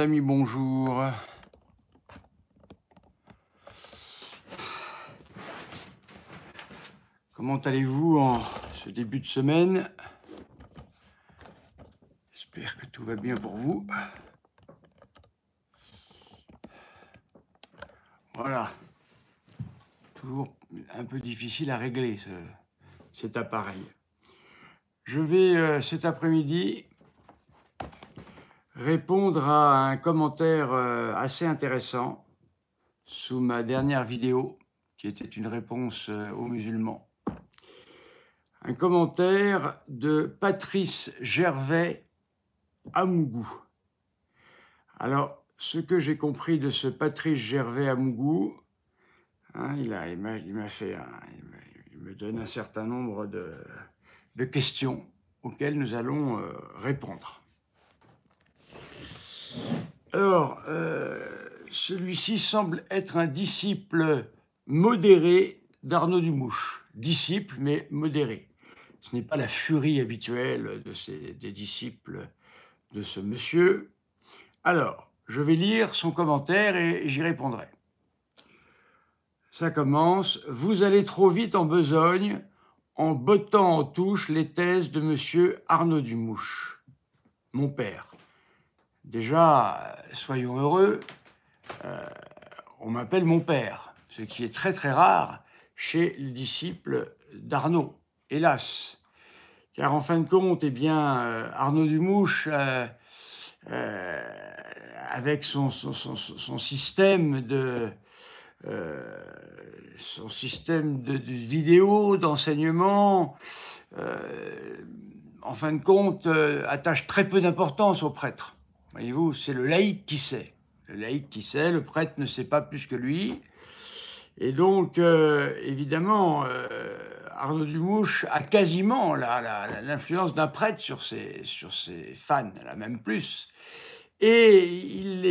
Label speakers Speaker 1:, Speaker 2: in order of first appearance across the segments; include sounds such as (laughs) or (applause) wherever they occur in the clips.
Speaker 1: amis, bonjour. Comment allez-vous en ce début de semaine J'espère que tout va bien pour vous. Voilà. Toujours un peu difficile à régler cet appareil. Je vais euh, cet après-midi répondre à un commentaire euh, assez intéressant sous ma dernière vidéo, qui était une réponse euh, aux musulmans. Un commentaire de Patrice Gervais Amougou. Alors, ce que j'ai compris de ce Patrice Gervais Amougou, hein, il m'a fait il, me donne un certain nombre de questions auxquelles nous allons euh, répondre. Alors, euh, celui-ci semble être un disciple modéré d'Arnaud Dumouche. Disciple, mais modéré. Ce n'est pas la furie habituelle de des disciples de ce monsieur. Alors, je vais lire son commentaire et j'y répondrai. Ça commence. Vous allez trop vite en besogne en bottant en touche les thèses de monsieur Arnaud Dumouche, mon père. Déjà, euh, soyons heureux, euh, on m'appelle mon père, ce qui est très très rare chez le disciple d'Arnaud, hélas. Car en fin de compte, et eh bien, euh, Arnaud Dumouche, avec son, son, système de son système de, vidéo, d'enseignement, en fin de compte, attache très peu d'importance aux prêtres. Voyez-vous, c'est le laïc qui sait. Le laïc qui sait, le prêtre ne sait pas plus que lui. Et donc, euh, évidemment, euh, Arnaud Dumouche a quasiment l'influence d'un prêtre sur ses, sur ses fans, la même plus. Et il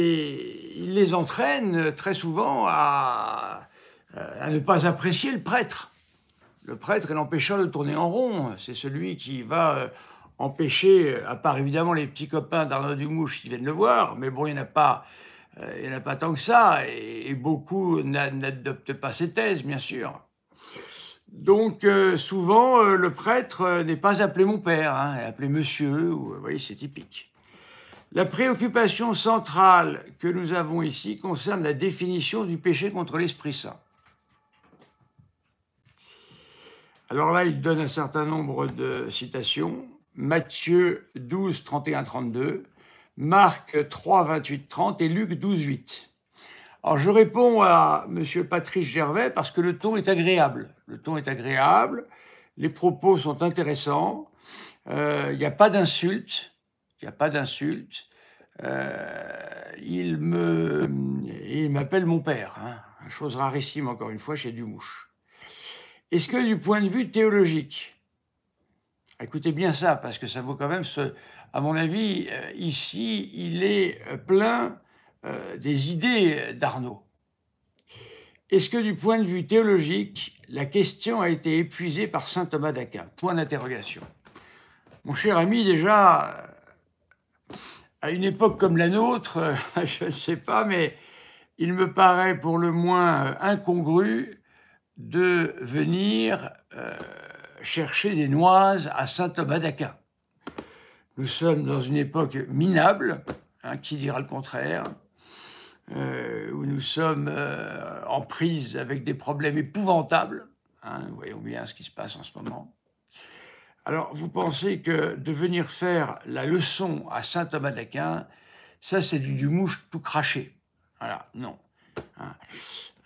Speaker 1: les, entraîne très souvent à, euh, à ne pas apprécier le prêtre. Le prêtre est l'empêcheur de tourner en rond. C'est celui qui va empêcher, euh, à part évidemment les petits copains d'Arnaud Dumouche qui viennent le voir, mais bon, il n'y en a pas. Euh, il tant que ça, et, beaucoup n'adoptent pas ces thèses, bien sûr. Donc, euh, souvent, le prêtre n'est pas appelé mon père, hein, est appelé monsieur, ou, vous voyez, c'est typique. La préoccupation centrale que nous avons ici concerne la définition du péché contre l'Esprit Saint. Alors là, il donne un certain nombre de citations. Matthieu 12, 31, 32, Marc 3, 28, 30 et Luc 12, 8. Alors je réponds à M. Patrice Gervais parce que le ton est agréable. Le ton est agréable, les propos sont intéressants, euh, il n'y a pas d'insultes, il n'y a pas d'insulte. Euh, il il m'appelle mon père, hein. chose rarissime encore une fois chez Dumouche. Est-ce que du point de vue théologique, Écoutez bien ça, parce que ça vaut quand même ce. À mon avis, euh, ici, il est euh, plein euh, des idées d'Arnaud. Est-ce que du point de vue théologique, la question a été épuisée par saint Thomas d'Aquin Point d'interrogation. Mon cher ami, déjà, à une époque comme la nôtre, (laughs) je ne sais pas, mais il me paraît pour le moins incongru de venir chercher des noises à Saint-Thomas d'Aquin. Nous sommes dans une époque minable, hein, qui dira le contraire, euh, où nous sommes euh, en prise avec des problèmes épouvantables. Hein, voyons bien ce qui se passe en ce moment. Alors, vous pensez que de venir faire la leçon à Saint Thomas d'Aquin, ça c'est du, mouche tout craché. Voilà, non. Hein.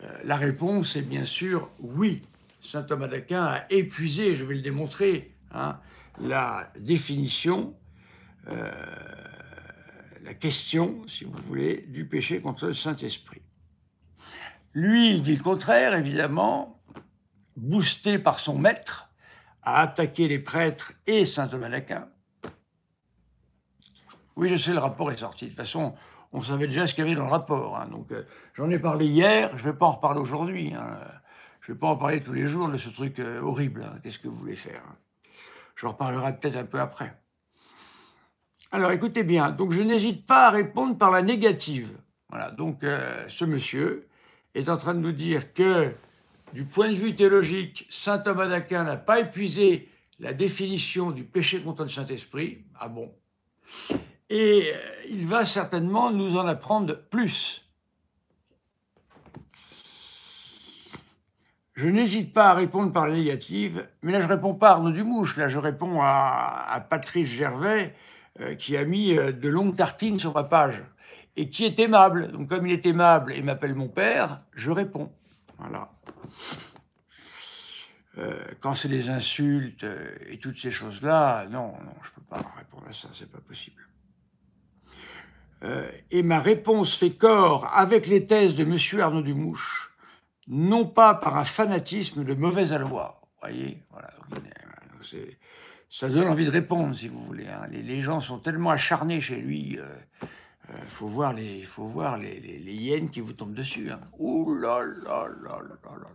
Speaker 1: Euh, la réponse est bien sûr oui saint Thomas d'Aquin a épuisé, je vais le démontrer, hein, la définition, euh, la question, si vous voulez, du péché contre le Saint-Esprit. Lui, il dit le contraire, évidemment, boosté par son maître, a attaqué les prêtres et saint Thomas d'Aquin. Oui, je sais, le rapport est sorti. De toute façon, on savait déjà ce qu'il y avait dans le rapport. Hein. donc, euh, j'en ai parlé hier, je ne vais pas en reparler aujourd'hui. Hein. Je ne vais pas en parler tous les jours de ce truc euh, horrible. Hein. Qu'est-ce que vous voulez faire hein? Je reparlerai peut-être un peu après. Alors écoutez bien, donc je n'hésite pas à répondre par la négative. Voilà, donc euh, ce monsieur est en train de nous dire que, du point de vue théologique, saint Thomas d'Aquin n'a pas épuisé la définition du péché contre le Saint-Esprit. Ah bon Et euh, il va certainement nous en apprendre plus. Je n'hésite pas à répondre par la négative, mais là je réponds pas à Arnaud Dumouche, là je réponds à, à Patrice Gervais euh, qui a mis euh, de longues tartines sur ma page et qui est aimable. Donc comme il est aimable et m'appelle mon père, je réponds. Voilà. Euh, quand c'est des insultes et toutes ces choses-là, non, non, je ne peux pas répondre à ça, c'est pas possible. et ma réponse fait corps avec les thèses de Monsieur Arnaud Dumouche non pas par un fanatisme de mauvais alloi Voyez, voilà. Ça donne envie de répondre, si vous voulez. Hein. Les, gens sont tellement acharnés chez lui. Il euh, euh, faut voir les, faut voir les, hyènes qui vous tombent dessus. Hein. Ouh là là là là là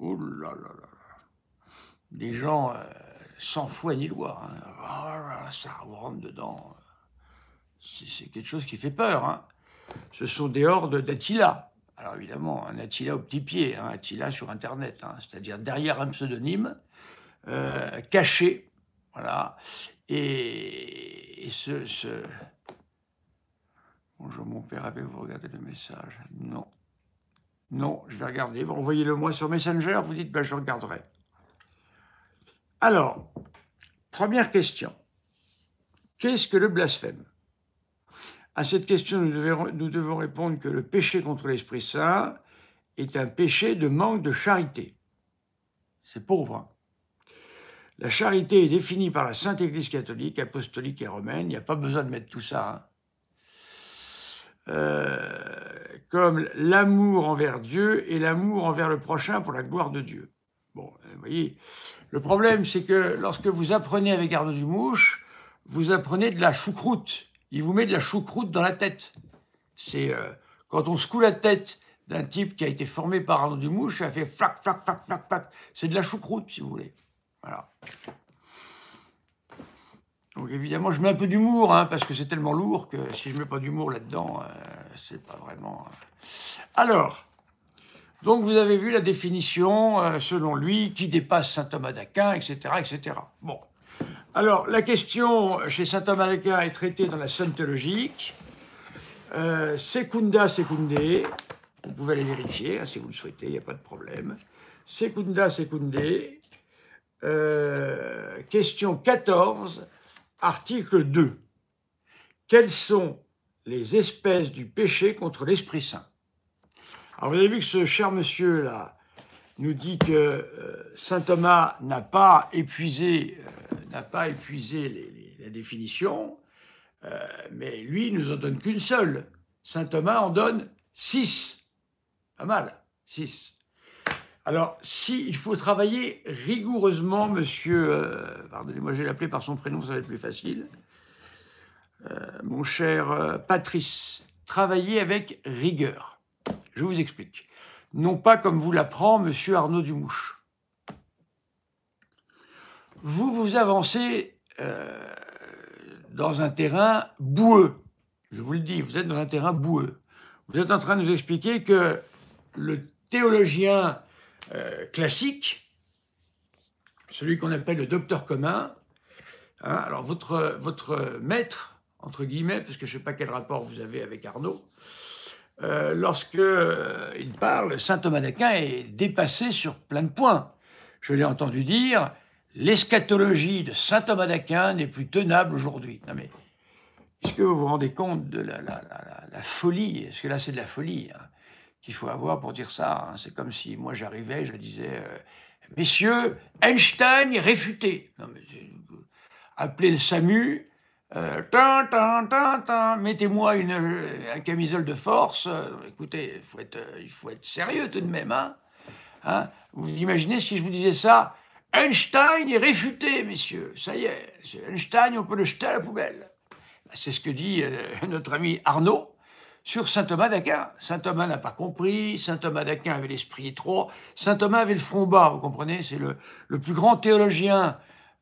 Speaker 1: Ouh là là là Des gens euh, sans foi ni loi. Ça hein. Oh ça rentre dedans. C'est quelque chose qui fait peur. Ce sont des hordes d'Attila. Alors évidemment, un Attila au petit pied, un hein, Attila sur Internet, hein, c'est-à-dire derrière un pseudonyme, euh, caché, voilà. Et, ce, Bonjour mon père, avez-vous regardé le message Non. Non, je vais regarder. Vous envoyez-le moi sur Messenger, vous dites, ben, je regarderai. Alors, première question. Qu'est-ce que le blasphème à cette question, nous, devons, répondre que le péché contre l'Esprit Saint est un péché de manque de charité. C'est pauvre. Hein. La charité est définie par la Sainte Église catholique, apostolique et romaine. Il n'y a pas besoin de mettre tout ça. Hein. Euh, comme l'amour envers Dieu et l'amour envers le prochain pour la gloire de Dieu. Bon, euh, vous voyez, le problème, c'est que lorsque vous apprenez avec Arnaud Mouche, vous apprenez de la choucroute il vous met de la choucroute dans la tête. C'est euh, quand on secoue la tête d'un type qui a été formé par un du mouche, ça fait flac, flac, flac, flac, flac. C'est de la choucroute, si vous voulez. Voilà. Donc évidemment, je mets un peu d'humour, hein, parce que c'est tellement lourd que si je mets pas d'humour là-dedans, euh, c'est pas vraiment. Euh. Alors, donc vous avez vu la définition, selon lui, qui dépasse saint Thomas d'Aquin, etc., etc. Bon. Alors, la question chez saint Thomas d'Aquin est traitée dans la sainte Euh, secunda secunde, vous pouvez aller vérifier hein, si vous le souhaitez, il n'y a pas de problème. Secunda secunde. Euh, question 14, article 2. Quelles sont les espèces du péché contre l'Esprit Saint Alors vous avez vu que ce cher monsieur là nous dit que euh, saint Thomas n'a pas épuisé euh, n'a pas épuisé la définition, euh, mais lui, nous en donne qu'une seule. Saint Thomas en donne six. Pas mal, six. Alors, si, faut travailler rigoureusement, monsieur, euh, pardonnez-moi, je vais par son prénom, ça va être plus facile, euh, mon cher Patrice, travaillez avec rigueur. Je vous explique. Non pas comme vous l'apprend monsieur Arnaud Dumouche vous vous avancez euh, dans un terrain boueux. Je vous le dis, vous êtes dans un terrain boueux. Vous êtes en train de nous expliquer que le théologien euh, classique, celui qu'on appelle le docteur commun, hein, alors votre, votre maître, entre guillemets, parce que je ne sais pas quel rapport vous avez avec Arnaud, euh, lorsque euh, il parle, saint Thomas d'Aquin est dépassé sur plein de points. Je l'ai entendu dire, l'eschatologie de saint Thomas d'Aquin n'est plus tenable aujourd'hui. Non mais, est-ce que vous vous rendez compte de la, folie Est-ce que là, c'est de la folie hein, qu'il faut avoir pour dire ça hein? C'est comme si moi j'arrivais, je disais euh, Messieurs, Einstein réfuté. Non mais, appelez le SAMU. Euh, mettez-moi une, euh, un camisole de force. écoutez, faut euh, il faut être sérieux tout de même. Hein, hein? vous imaginez si je vous disais ça Einstein est réfuté, messieurs. Ça y est, Einstein, on peut le jeter à la poubelle. Bah, c'est ce que dit euh, notre ami Arnaud sur saint Thomas d'Aquin. Saint Thomas n'a pas compris, saint Thomas d'Aquin avait l'esprit étroit, saint Thomas avait le front bas, vous comprenez, c'est le, plus grand théologien,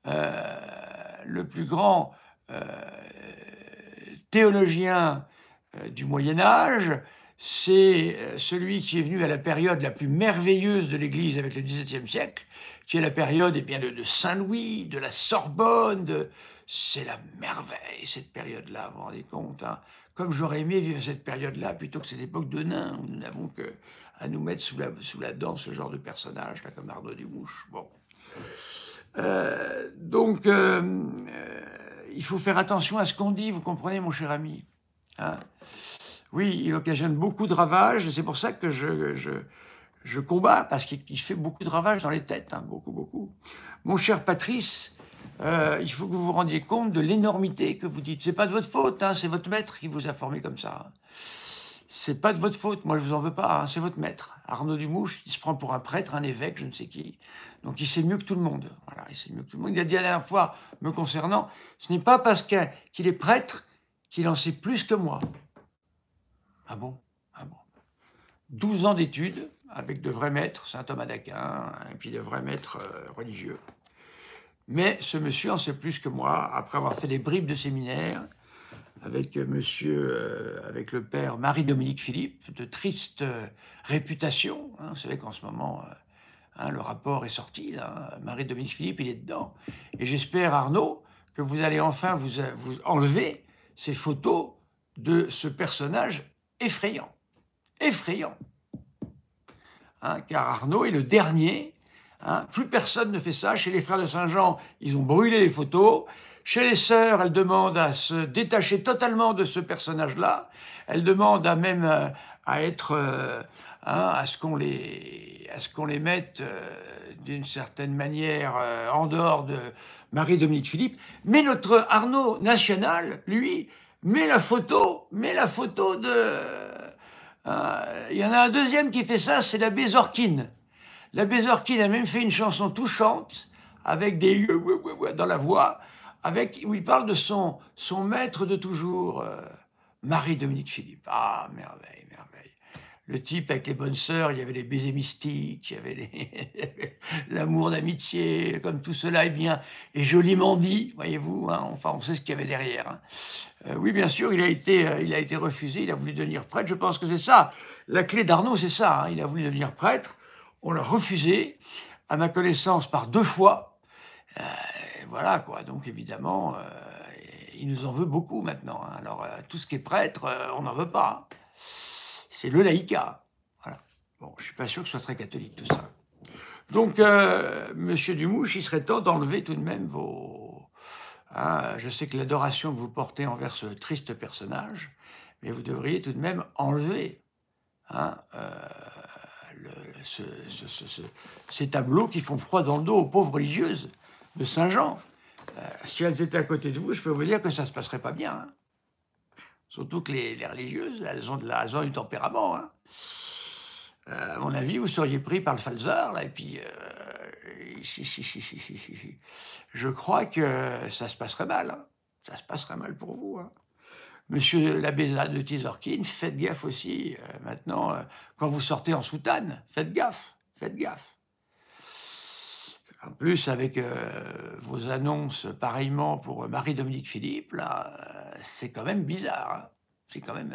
Speaker 1: le plus grand théologien euh, euh, du Moyen Âge, c'est euh, celui qui est venu à la période la plus merveilleuse de l'Église avec le XVIIe siècle, qui est la période eh bien, de, Saint-Louis, de la Sorbonne. C'est la merveille, cette période-là, vous vous rendez compte hein. Comme j'aurais aimé vivre cette période-là plutôt que cette époque de nains où nous n'avons que à nous mettre sous la, dent ce genre de personnage, là, comme Arnaud Desmouches. Bon. Euh, donc, euh, il faut faire attention à ce qu'on dit, vous comprenez, mon cher ami hein oui, il occasionne beaucoup de ravages, c'est pour ça que je, combats, parce qu'il fait beaucoup de ravages dans les têtes, hein, beaucoup, beaucoup. Mon cher Patrice, euh, il faut que vous vous rendiez compte de l'énormité que vous dites. C'est pas de votre faute, hein, c'est votre maître qui vous a formé comme ça. C'est pas de votre faute, moi je vous en veux pas, hein, c'est votre maître. Arnaud Dumouche, il se prend pour un prêtre, un évêque, je ne sais qui. Donc il sait mieux que tout le monde. il mieux que tout Il a dit la dernière fois, me concernant, ce n'est pas parce qu'il est prêtre qu'il en sait plus que moi. Ah bon Ah bon 12 ans d'études avec de vrais maîtres, saint Thomas d'Aquin, et puis de vrais maîtres euh, religieux. Mais ce monsieur en sait plus que moi, après avoir fait des bribes de séminaire avec euh, monsieur, euh, avec le père Marie-Dominique Philippe, de triste réputation. Hein, vous savez qu'en ce moment, hein, le rapport est sorti, hein. Marie-Dominique Philippe, il est dedans. Et j'espère, Arnaud, que vous allez enfin vous enlever ces photos de ce personnage effrayant. Effrayant. Hein, car Arnaud est le dernier. Hein. plus personne ne fait ça. Chez les frères de Saint-Jean, ils ont brûlé les photos. Chez les sœurs, elles demandent à se détacher totalement de ce personnage-là. Elles demandent à même euh, à être, euh, hein, à ce qu'on les, à ce qu'on les mette euh, d'une certaine manière en dehors de Marie-Dominique Philippe. Mais notre Arnaud national, lui, mets la photo, mets la photo de... Euh, il y en a un deuxième qui fait ça, c'est la Zorkin. La Zorkin a même fait une chanson touchante, avec des dans la voix, avec, où il parle de son, son maître de toujours, euh, Marie-Dominique Philippe. Ah, merveille le type avec les bonnes sœurs, il y avait les baisers mystiques, il y avait (laughs) l'amour d'amitié, comme tout cela est bien et joliment dit, voyez-vous. Hein, enfin, on sait ce qu'il y avait derrière. Hein. Euh, oui, bien sûr, il a été, euh, il a été refusé. Il a voulu devenir prêtre. Je pense que c'est ça. La clé d'Arnaud, c'est ça. Hein, il a voulu devenir prêtre. On l'a refusé, à ma connaissance, par deux fois. Euh, voilà quoi. Donc évidemment, il nous en veut beaucoup maintenant. Alors tout ce qui est prêtre, on n'en veut pas c'est le laïcat. Bon, je ne suis pas sûr que ce soit très catholique tout ça. Donc, euh, Monsieur Dumouche, il serait temps d'enlever tout de même vos. Hein, je sais que l'adoration que vous portez envers ce triste personnage, mais vous devriez tout de même enlever hein, euh, ces tableaux qui font froid dans le dos aux pauvres religieuses de Saint-Jean. Euh, si elles étaient à côté de vous, je peux vous dire que ça ne se passerait pas bien. Hein. Surtout que les, religieuses, elles ont, de la, du tempérament. Hein. Euh, à mon avis, vous seriez pris par le falzar, et puis. Euh, si, si, si, je crois que ça se passerait mal. Hein. Ça se passerait mal pour vous. Hein. Monsieur l'abbé de Tizorkine, faites gaffe aussi. Euh, maintenant, quand vous sortez en soutane, faites gaffe. Faites gaffe. En plus, avec euh, vos annonces pareillement pour euh, Marie-Dominique Philippe, là, euh, c'est quand même bizarre. Hein. C'est quand même.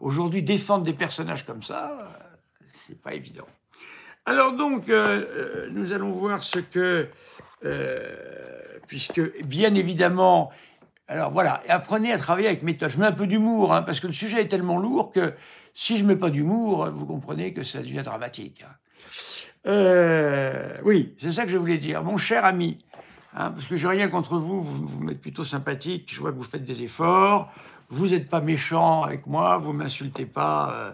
Speaker 1: Aujourd'hui, défendre des personnages comme ça, c'est pas évident. Alors donc, nous allons voir ce que. puisque, bien évidemment. Alors voilà, apprenez à travailler avec méthode. Je mets un peu d'humour, hein, parce que le sujet est tellement lourd que si je mets pas d'humour, vous comprenez que ça devient dramatique. Hein. Euh, oui, c'est ça que je voulais dire. Mon cher ami, hein, parce que je n'ai rien contre vous, vous, vous m'êtes plutôt sympathique, je vois que vous faites des efforts, vous n'êtes pas méchant avec moi, vous m'insultez pas euh,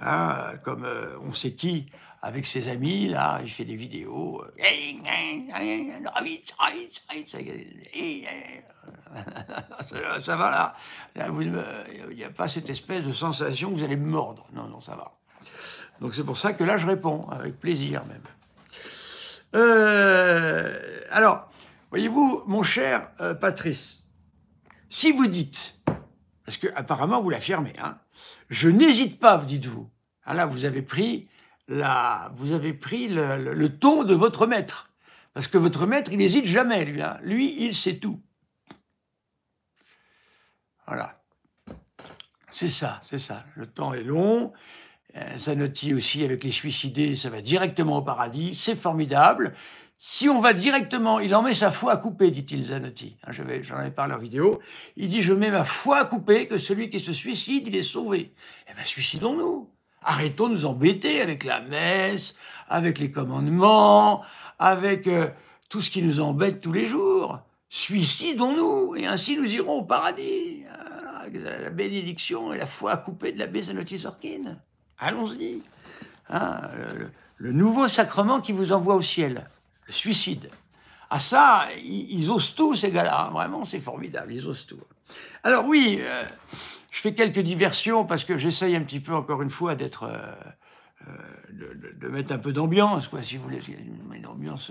Speaker 1: hein, comme euh, on sait qui avec ses amis, là, il fait des vidéos. (laughs) ça, va là, il n'y a pas cette espèce de sensation que vous allez me mordre. Non, non, ça va. Donc c'est pour ça que là, je réponds, avec plaisir même. Euh, alors, voyez-vous, mon cher euh, Patrice, si vous dites, parce que apparemment vous l'affirmez, hein, je n'hésite pas, vous dites-vous. Ah là, vous avez pris, la, vous avez pris le, ton de votre maître. Parce que votre maître, il n'hésite jamais, lui. Hein. Lui, il sait tout. Voilà. C'est ça, c'est ça. Le temps est long. Euh, Zanotti aussi avec les suicidés, ça va directement au paradis, c'est formidable. Si on va directement, il en met sa foi à couper, dit-il Zanotti. Hein, j'en avais parlé en vidéo. Il dit Je mets ma foi à couper que celui qui se suicide, il est sauvé. Eh bien, suicidons-nous. Arrêtons de nous embêter avec la messe, avec les commandements, avec euh, tout ce qui nous embête tous les jours. Suicidons-nous et ainsi nous irons au paradis. Ah, la bénédiction et la foi à couper de l'abbé Zanotti Sorkine. Allons-y. Hein, le, nouveau sacrement qui vous envoie au ciel, le suicide. Ah ça, ils, osent tout, ces gars-là. Hein, vraiment, c'est formidable, ils osent tout. Alors oui, euh, je fais quelques diversions parce que j'essaye un petit peu, encore une fois, d'être... Euh, euh, de, mettre un peu d'ambiance, quoi, si vous voulez, une ambiance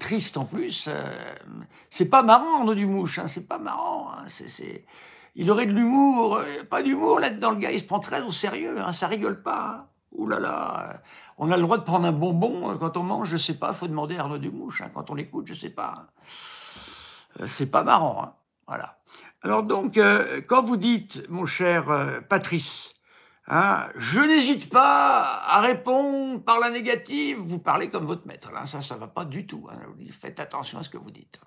Speaker 1: triste en plus. c'est pas marrant, du mouche hein, c'est pas marrant. Hein, c'est il aurait de l'humour, euh, pas d'humour là-dedans, le gars, il se prend très au sérieux, hein. ça rigole pas. Hein. Ouh là là, on a le droit de prendre un bonbon euh, quand on mange, je sais pas, faut demander à Arnaud Dumouche, hein. quand on l'écoute, je sais pas. Euh, c'est pas marrant, voilà. Alors donc, quand vous dites, mon cher Patrice, je n'hésite pas à répondre par la négative. Vous parlez comme votre maître. ça, ça va pas du tout. Faites attention à ce que vous dites.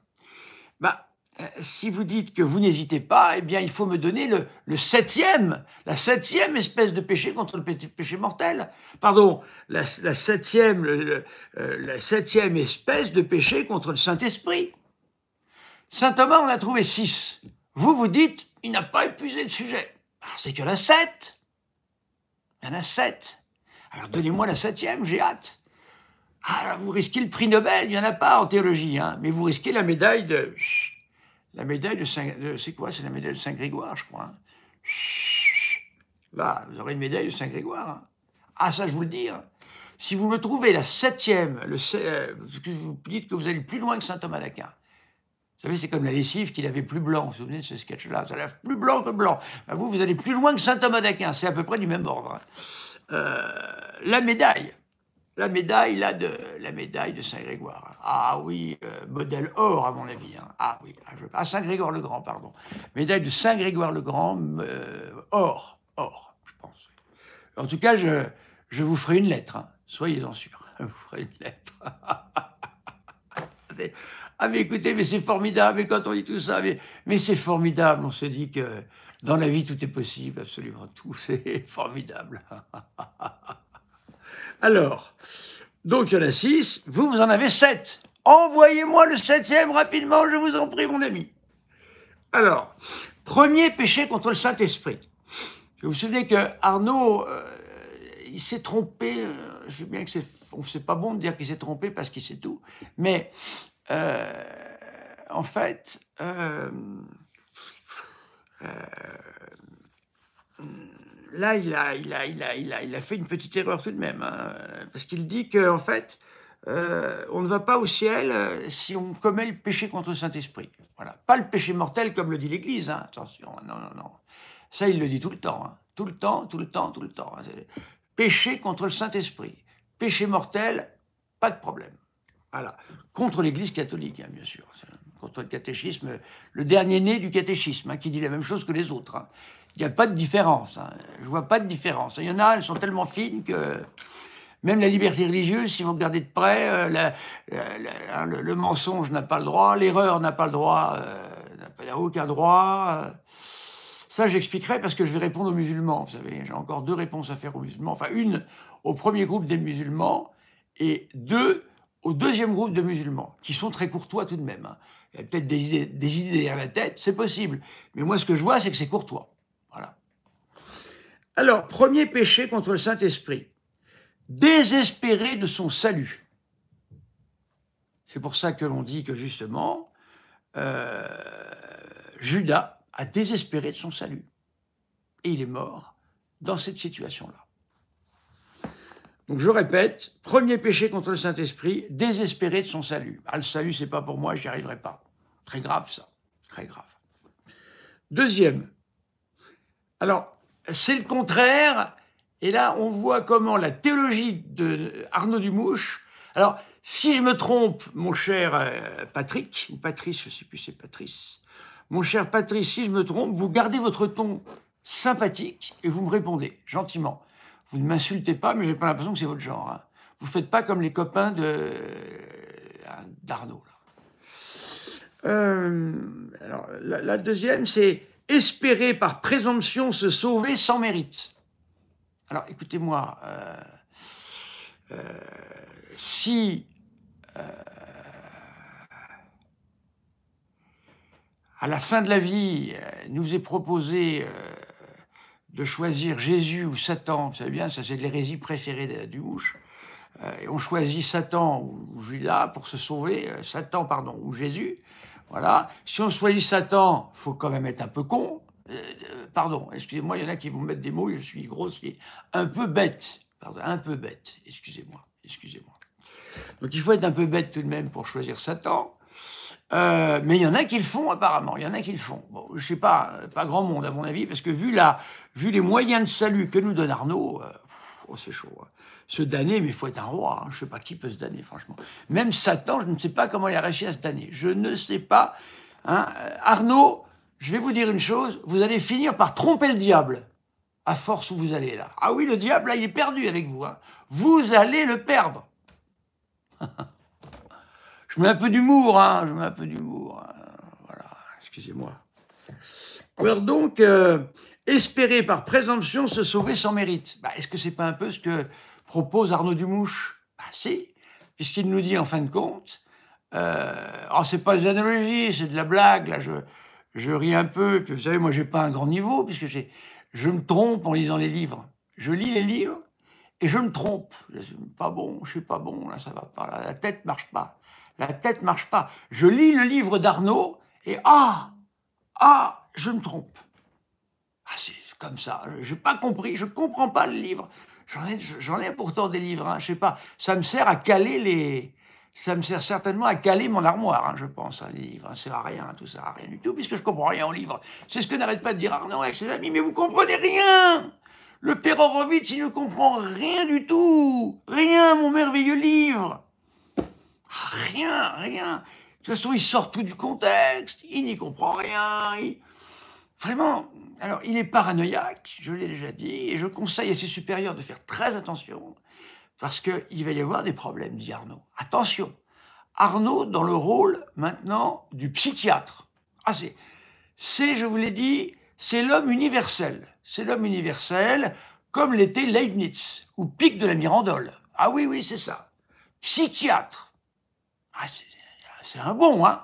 Speaker 1: Bah, euh, si vous dites que vous n'hésitez pas, eh bien, il faut me donner le, septième, la septième espèce de péché contre le péché mortel. Pardon, la, septième, euh, la septième espèce de péché contre le Saint-Esprit. Saint Thomas, en a trouvé six. Vous, vous dites, il n'a pas épuisé le sujet. Alors, c'est qu'il y en a sept. Il y en a sept. Alors, donnez-moi la septième, j'ai hâte. Alors, ah, vous risquez le prix Nobel, il n'y en a pas en théologie, hein, mais vous risquez la médaille de la médaille de Saint... C'est quoi C'est la médaille de Saint-Grégoire, je crois. Là, hein. bah, vous aurez une médaille de Saint-Grégoire. Hein. Ah, ça, je vous le dis. Hein. Si vous me trouvez, la septième, euh, vous dites que vous allez plus loin que Saint Thomas d'Aquin. Vous savez, c'est comme la lessive qui lavait plus blanc. Vous vous souvenez de ce sketch-là Ça lave plus blanc que blanc. Bah, vous, vous allez plus loin que Saint Thomas d'Aquin. C'est à peu près du même ordre. Euh, la médaille la médaille de la médaille de Saint Grégoire. Ah oui, euh, modèle or à mon avis. Hein. Ah oui, à ah, Saint Grégoire le Grand, pardon. Médaille de Saint Grégoire le Grand euh, or, or, je pense. En tout cas, je, je vous ferai une lettre. Hein. Soyez-en sûrs, vous ferai une lettre. (laughs) ah mais écoutez, mais c'est formidable. quand on dit tout ça, mais, mais c'est formidable. On se dit que dans la vie tout est possible, absolument tout. C'est formidable. (laughs) Alors, donc il y en a six, vous, vous en avez sept. Envoyez-moi le septième rapidement, je vous en prie, mon ami. Alors, premier péché contre le Saint-Esprit. Vous vous souvenez que Arnaud, euh, il s'est trompé. Euh, je sais bien que c'est, pas bon de dire qu'il s'est trompé parce qu'il sait tout. Mais euh, en fait, là, il a, fait une petite erreur tout de même, hein. parce qu'il dit qu'en en fait, euh, on ne va pas au ciel euh, si on commet le péché contre le Saint-Esprit. Voilà. Pas le péché mortel comme le dit l'Église, hein. attention, non, non, non. Ça, il le dit tout le temps, hein. tout le temps, tout le temps, tout le temps. Péché contre le Saint-Esprit. Péché mortel, pas de problème. Voilà. Contre l'Église catholique, bien sûr. Contre le catéchisme, le dernier né du catéchisme, qui dit la même chose que les autres. Il n'y a pas de différence. je hein. Je vois pas de différence. Il y en a, elles sont tellement fines que même la liberté religieuse, si vous regardez de près, euh, hein, le, mensonge n'a pas le droit, l'erreur n'a pas le droit, euh, n'a aucun droit. Euh. Ça, j'expliquerai parce que je vais répondre aux musulmans. Vous savez, j'ai encore deux réponses à faire aux musulmans. Enfin, une au premier groupe des musulmans et deux au deuxième groupe de musulmans, qui sont très courtois tout de même. Hein. Il y a peut-être des idées, des idées derrière la tête, c'est possible. Mais moi, ce que je vois, c'est que c'est courtois. Alors, premier péché contre le Saint-Esprit, désespérer de son salut. C'est pour ça que l'on dit que justement, euh, Judas a désespéré de son salut. Et il est mort dans cette situation-là. Donc je répète, premier péché contre le Saint-Esprit, désespérer de son salut. Ah, le salut, c'est pas pour moi, j'y arriverai pas. Très grave ça, très grave. Deuxième. Alors, c'est le contraire. Et là, on voit comment la théologie de Arnaud Dumouche. Alors, si je me trompe, mon cher euh, Patrick, ou Patrice, je ne sais plus, c'est Patrice. Mon cher Patrice, si je me trompe, vous gardez votre ton sympathique et vous me répondez gentiment. Vous ne m'insultez pas, mais j'ai pas l'impression que c'est votre genre. Hein. Vous faites pas comme les copains euh, d'Arnaud. Euh, alors, la deuxième, c'est espérer par présomption se sauver sans mérite. Alors écoutez-moi, euh, euh, si euh, à la fin de la vie nous est proposé de choisir Jésus ou Satan, vous savez bien, ça c'est l'hérésie préférée du mouche, et on choisit Satan ou Judas pour se sauver, Satan pardon ou Jésus, voilà. Si on choisit Satan, faut quand même être un peu con. Euh, euh, pardon, excusez-moi, il y en a qui vous mettre des mots, je suis grossier. Un peu bête. Pardon, un peu bête. Excusez-moi. Excusez-moi. Donc il faut être un peu bête tout de même pour choisir Satan. Euh, mais il y en a qui le font apparemment, il y en a qui le font. Bon, je sais pas, pas grand monde à mon avis, parce que vu la, vu les moyens de salut que nous donne Arnaud, oh, c'est chaud. Hein se damner, mais il faut être un roi. Hein. Je ne sais pas qui peut se damner, franchement. Même Satan, je ne sais pas comment il a réussi à se damner. Je ne sais pas. Hein. Euh, Arnaud, je vais vous dire une chose, vous allez finir par tromper le diable à force où vous allez là. Ah oui, le diable, là, il est perdu avec vous. Hein. Vous allez le perdre. (laughs) je mets un peu d'humour, hein, je mets un peu d'humour. Voilà, excusez-moi. Alors donc, euh, espérer par présomption se sauver sans mérite. Bah, est-ce que c'est pas un peu ce que propose Arnaud Dumouche Ben si, puisqu'il nous dit en fin de compte, euh, oh, c'est pas des analogies, c'est de la blague, là je, je ris un peu, puis vous savez, moi j'ai pas un grand niveau, puisque je me trompe en lisant les livres. Je lis les livres et je me trompe. Je pas bon, je suis pas bon, là ça va pas, la tête marche pas. La tête marche pas. Je lis le livre d'Arnaud et ah, ah, je me trompe. Ah, c'est comme ça, j'ai pas compris, je comprends pas le livre. J'en ai, pourtant des livres, je hein. je sais pas. Ça me sert à caler les. Ça me sert certainement à caler mon armoire, hein, je pense, un hein, les livres. Ça sert à rien, tout ça, rien du tout, puisque je comprends rien aux livres. C'est ce que n'arrête pas de dire Arnaud avec ses amis, mais vous comprenez rien Le Perorovitch, il ne comprend rien du tout Rien, mon merveilleux livre Rien, rien de toute façon, il sort tout du contexte, il n'y comprend rien, Vraiment, alors il est paranoïaque, je l'ai déjà dit, et je conseille à ses supérieurs de faire très attention, parce qu'il va y avoir des problèmes, dit Arnaud. Attention, Arnaud dans le rôle maintenant du psychiatre. Ah, c'est, je vous l'ai dit, c'est l'homme universel. C'est l'homme universel comme l'était Leibniz ou Pic de la Mirandole. Ah oui, oui, c'est ça. Psychiatre. Ah, c'est un bon, hein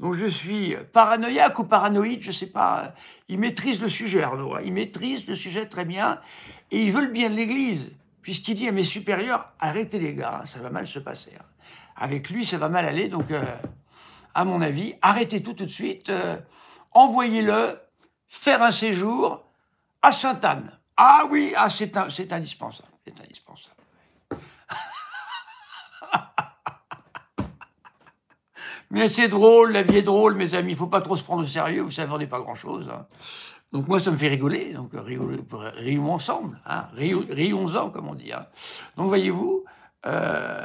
Speaker 1: donc je suis paranoïaque ou paranoïde, je ne sais pas. Il maîtrise le sujet, Arnaud. Hein. Il maîtrise le sujet très bien. Et veut le bien de l'Église, puisqu'il dit à mes supérieurs, arrêtez les gars, hein, ça va mal se passer. Hein. Avec lui, ça va mal aller. Donc, euh, à mon avis, arrêtez tout tout de suite. Euh, envoyez-le faire un séjour à Sainte-Anne. Ah oui, ah, c'est indispensable. C'est indispensable. Mais c'est drôle, la vie est drôle, mes amis. Il ne faut pas trop se prendre au sérieux. Vous savez, on n'est pas grand-chose. Hein. Donc moi, ça me fait rigoler. Donc euh, rions, ensemble. Hein. Rions, en comme on dit. Hein. Donc voyez-vous, euh,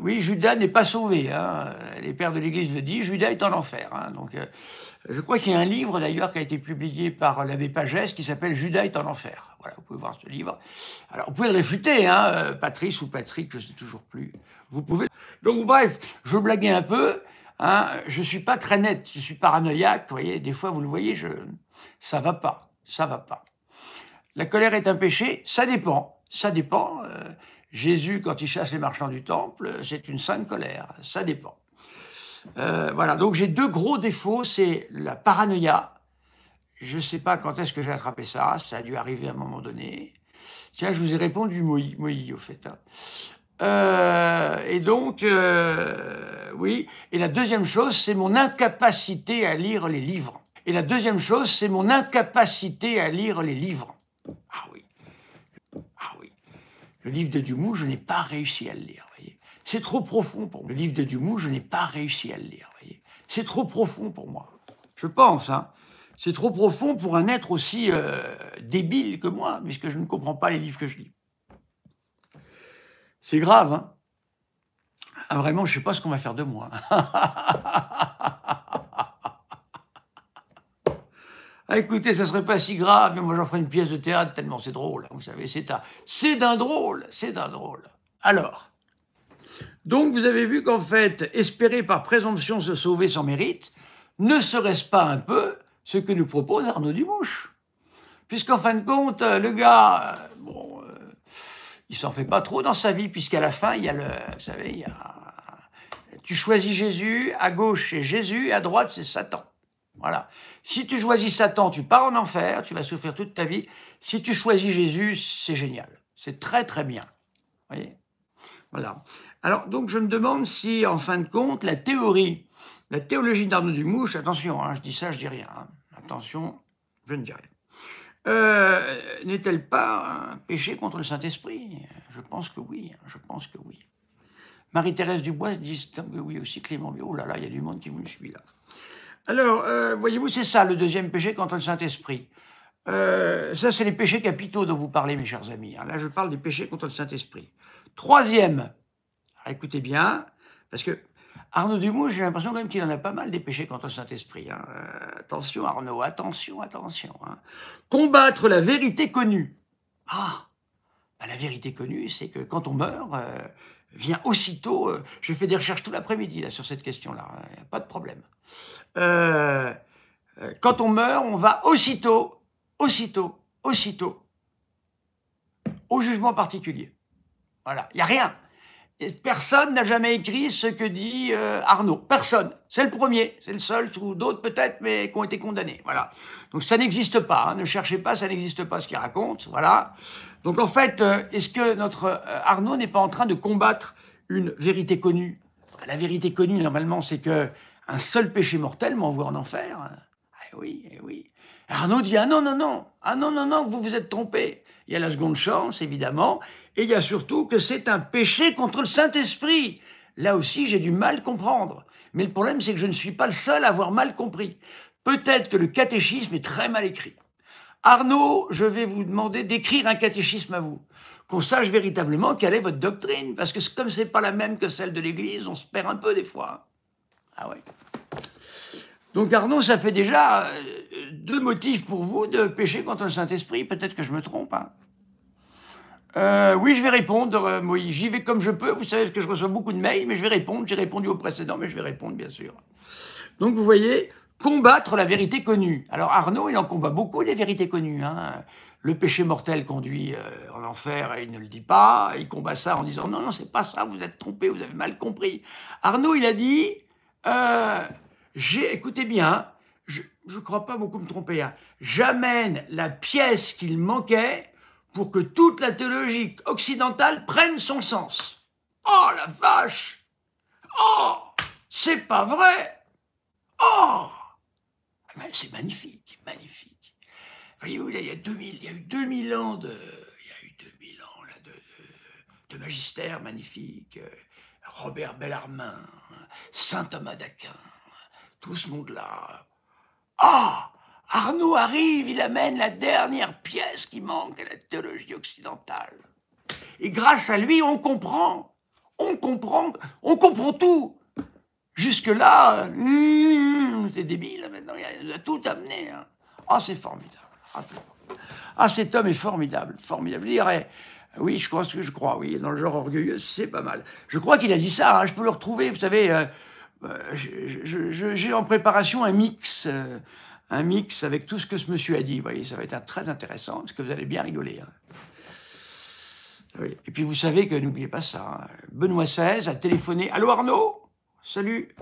Speaker 1: oui, Judas n'est pas sauvé. Hein. Les pères de l'Église le disent, Judas est en enfer. Hein. Donc, euh, je crois qu'il y a un livre d'ailleurs qui a été publié par l'abbé Pagès qui s'appelle Judas est en enfer. Voilà, vous pouvez voir ce livre. Alors, vous pouvez le réfuter, hein, euh, Patrice ou Patrick, je ne sais toujours plus. Vous pouvez. Donc, bref, je blaguais un peu. Je Je suis pas très net, je suis paranoïaque. Vous voyez, des fois, vous le voyez, je... ça va pas, ça va pas. La colère est un péché, ça dépend, ça dépend. Jésus, quand il chasse les marchands du temple, c'est une sainte colère. Ça dépend. Euh, voilà, donc j'ai deux gros défauts, c'est la paranoïa. Je ne sais pas quand est-ce que j'ai attrapé ça, ça a dû arriver à un moment donné. Tiens, je vous ai répondu, Moï, au fait. Hein. Euh, et donc, euh, oui, et la deuxième chose, c'est mon incapacité à lire les livres. Et la deuxième chose, c'est mon incapacité à lire les livres. Ah oui. Le livre de Dumou je n'ai pas réussi à le lire. Voyez. C'est trop profond pour moi. Le livre de Dumou je n'ai pas réussi à le lire. Voyez. C'est trop profond pour moi. Je pense, hein. C'est trop profond pour un être aussi euh, débile que moi, puisque je ne comprends pas les livres que je lis. C'est grave, hein. Ah, vraiment, je ne sais pas ce qu'on va faire de moi. (laughs) Ah, écoutez, ça serait pas si grave, mais moi j'en ferai une pièce de théâtre tellement c'est drôle. Vous savez, c'est un, c'est d'un drôle, c'est d'un drôle. Alors, donc vous avez vu qu'en fait, espérer par présomption se sauver sans mérite, ne serait-ce pas un peu ce que nous propose Arnaud Dubouche Puisqu'en fin de compte, euh, le gars, euh, bon, euh, il s'en fait pas trop dans sa vie, puisqu'à la fin, il y a le, vous savez, il y a, tu choisis Jésus, à gauche c'est Jésus, à droite c'est Satan. Voilà. Si tu choisis Satan, tu pars en enfer, tu vas souffrir toute ta vie. Si tu choisis Jésus, c'est génial. C'est très très bien. Vous voyez Voilà. Alors donc je me demande si en fin de compte la théorie, la théologie d'Arnaud Dumouche, attention, hein, je dis ça, je dis rien. Hein. Attention, je ne dis rien. Euh, n'est-elle pas un péché contre le Saint-Esprit Je pense que oui, hein, je pense que oui. Marie-Thérèse Dubois que oui aussi Clément Bio. Oh là là, il y a du monde qui vous me suit là. Alors, euh, voyez-vous, c'est ça le deuxième péché contre le Saint-Esprit. Euh, ça, c'est les péchés capitaux dont vous parlez, mes chers amis. Hein, là, je parle des péchés contre le Saint-Esprit. Troisième, ah, écoutez bien, parce que Arnaud Dumont, j'ai l'impression quand même qu'il en a pas mal des péchés contre le Saint-Esprit. Hein. Euh, attention, Arnaud, attention, attention. Hein. Combattre la vérité connue. Ah, bah, la vérité connue, c'est que quand on meurt, vient aussitôt. Euh, je J'ai fait des recherches tout l'après-midi sur cette question-là, hein, a pas de problème. Euh, euh, quand on meurt, on va aussitôt, aussitôt, aussitôt au jugement particulier. Voilà, il n'y a rien. Personne n'a jamais écrit ce que dit Arnaud. Personne. C'est le premier, c'est le seul, ou d'autres peut-être, mais qui ont été condamnés. Voilà. Donc ça n'existe pas, hein. ne cherchez pas, ça n'existe pas ce qu'il raconte, voilà. Donc en fait, euh, est-ce que notre euh, Arnaud n'est pas en train de combattre une vérité connue bah, La vérité connue, normalement, c'est que un seul péché mortel m'envoie en enfer. Hein. Ah eh oui, eh oui. Arnaud dit, ah non, non, non, ah non, non, non, vous vous êtes trompé. Il y a la seconde chance, évidemment, et il y a surtout que c'est un péché contre le Saint-Esprit. Là aussi, j'ai du mal comprendre. Mais le problème, c'est que je ne suis pas le seul à avoir mal compris. Peut-être que le catéchisme est très mal écrit. Arnaud, je vais vous demander d'écrire un catéchisme à vous, qu'on sache véritablement quelle est votre doctrine, parce que comme ce n'est pas la même que celle de l'Église, on se perd un peu des fois. Ah ouais. Donc Arnaud, ça fait déjà euh, deux motifs pour vous de pécher contre le Saint-Esprit. Peut-être que je me trompe. Hein. Euh, oui, je vais répondre, euh, moi, J'y vais comme je peux. Vous savez que je reçois beaucoup de mails, mais je vais répondre. J'ai répondu au précédent, mais je vais répondre, bien sûr. Donc vous voyez, combattre la vérité connue. Alors Arnaud, il en combat beaucoup des vérités connues. Hein. Le péché mortel conduit euh, en enfer et il ne le dit pas. Il combat ça en disant non, non, c'est pas ça, vous êtes trompé, vous avez mal compris. Arnaud, il a dit euh, j'ai, écoutez bien, je ne crois pas beaucoup me tromper, hein. j'amène la pièce qu'il manquait pour que toute la théologie occidentale prenne son sens. Oh la vache Oh C'est pas vrai Oh c'est magnifique, magnifique. Voyez-vous, il y a 2000, il y a eu 2000 ans de, il y a eu 2000 ans là, de, magistère euh, Robert Bellarmin, Saint Thomas d'Aquin, tout ce monde-là. Ah! Arnaud arrive, il amène la dernière pièce qui manque à la théologie occidentale. Et grâce à lui, on comprend, on comprend, on comprend tout. Jusque-là, hum, c'est débile, hein, maintenant, il a tout amené. Hein. Ah, ah, c'est formidable. Ah, cet homme est formidable, formidable. Je oui, je crois ce que je crois, oui, dans le genre orgueilleux, c'est pas mal. Je crois qu'il a dit ça, hein, je peux le retrouver, vous savez, euh, euh, j'ai en préparation un mix, euh, un mix avec tout ce que ce monsieur a dit, vous voyez, ça va être très intéressant, parce que vous allez bien rigoler. Et puis vous savez que, n'oubliez pas ça, Benoît XVI a téléphoné, à Arnaud Salut.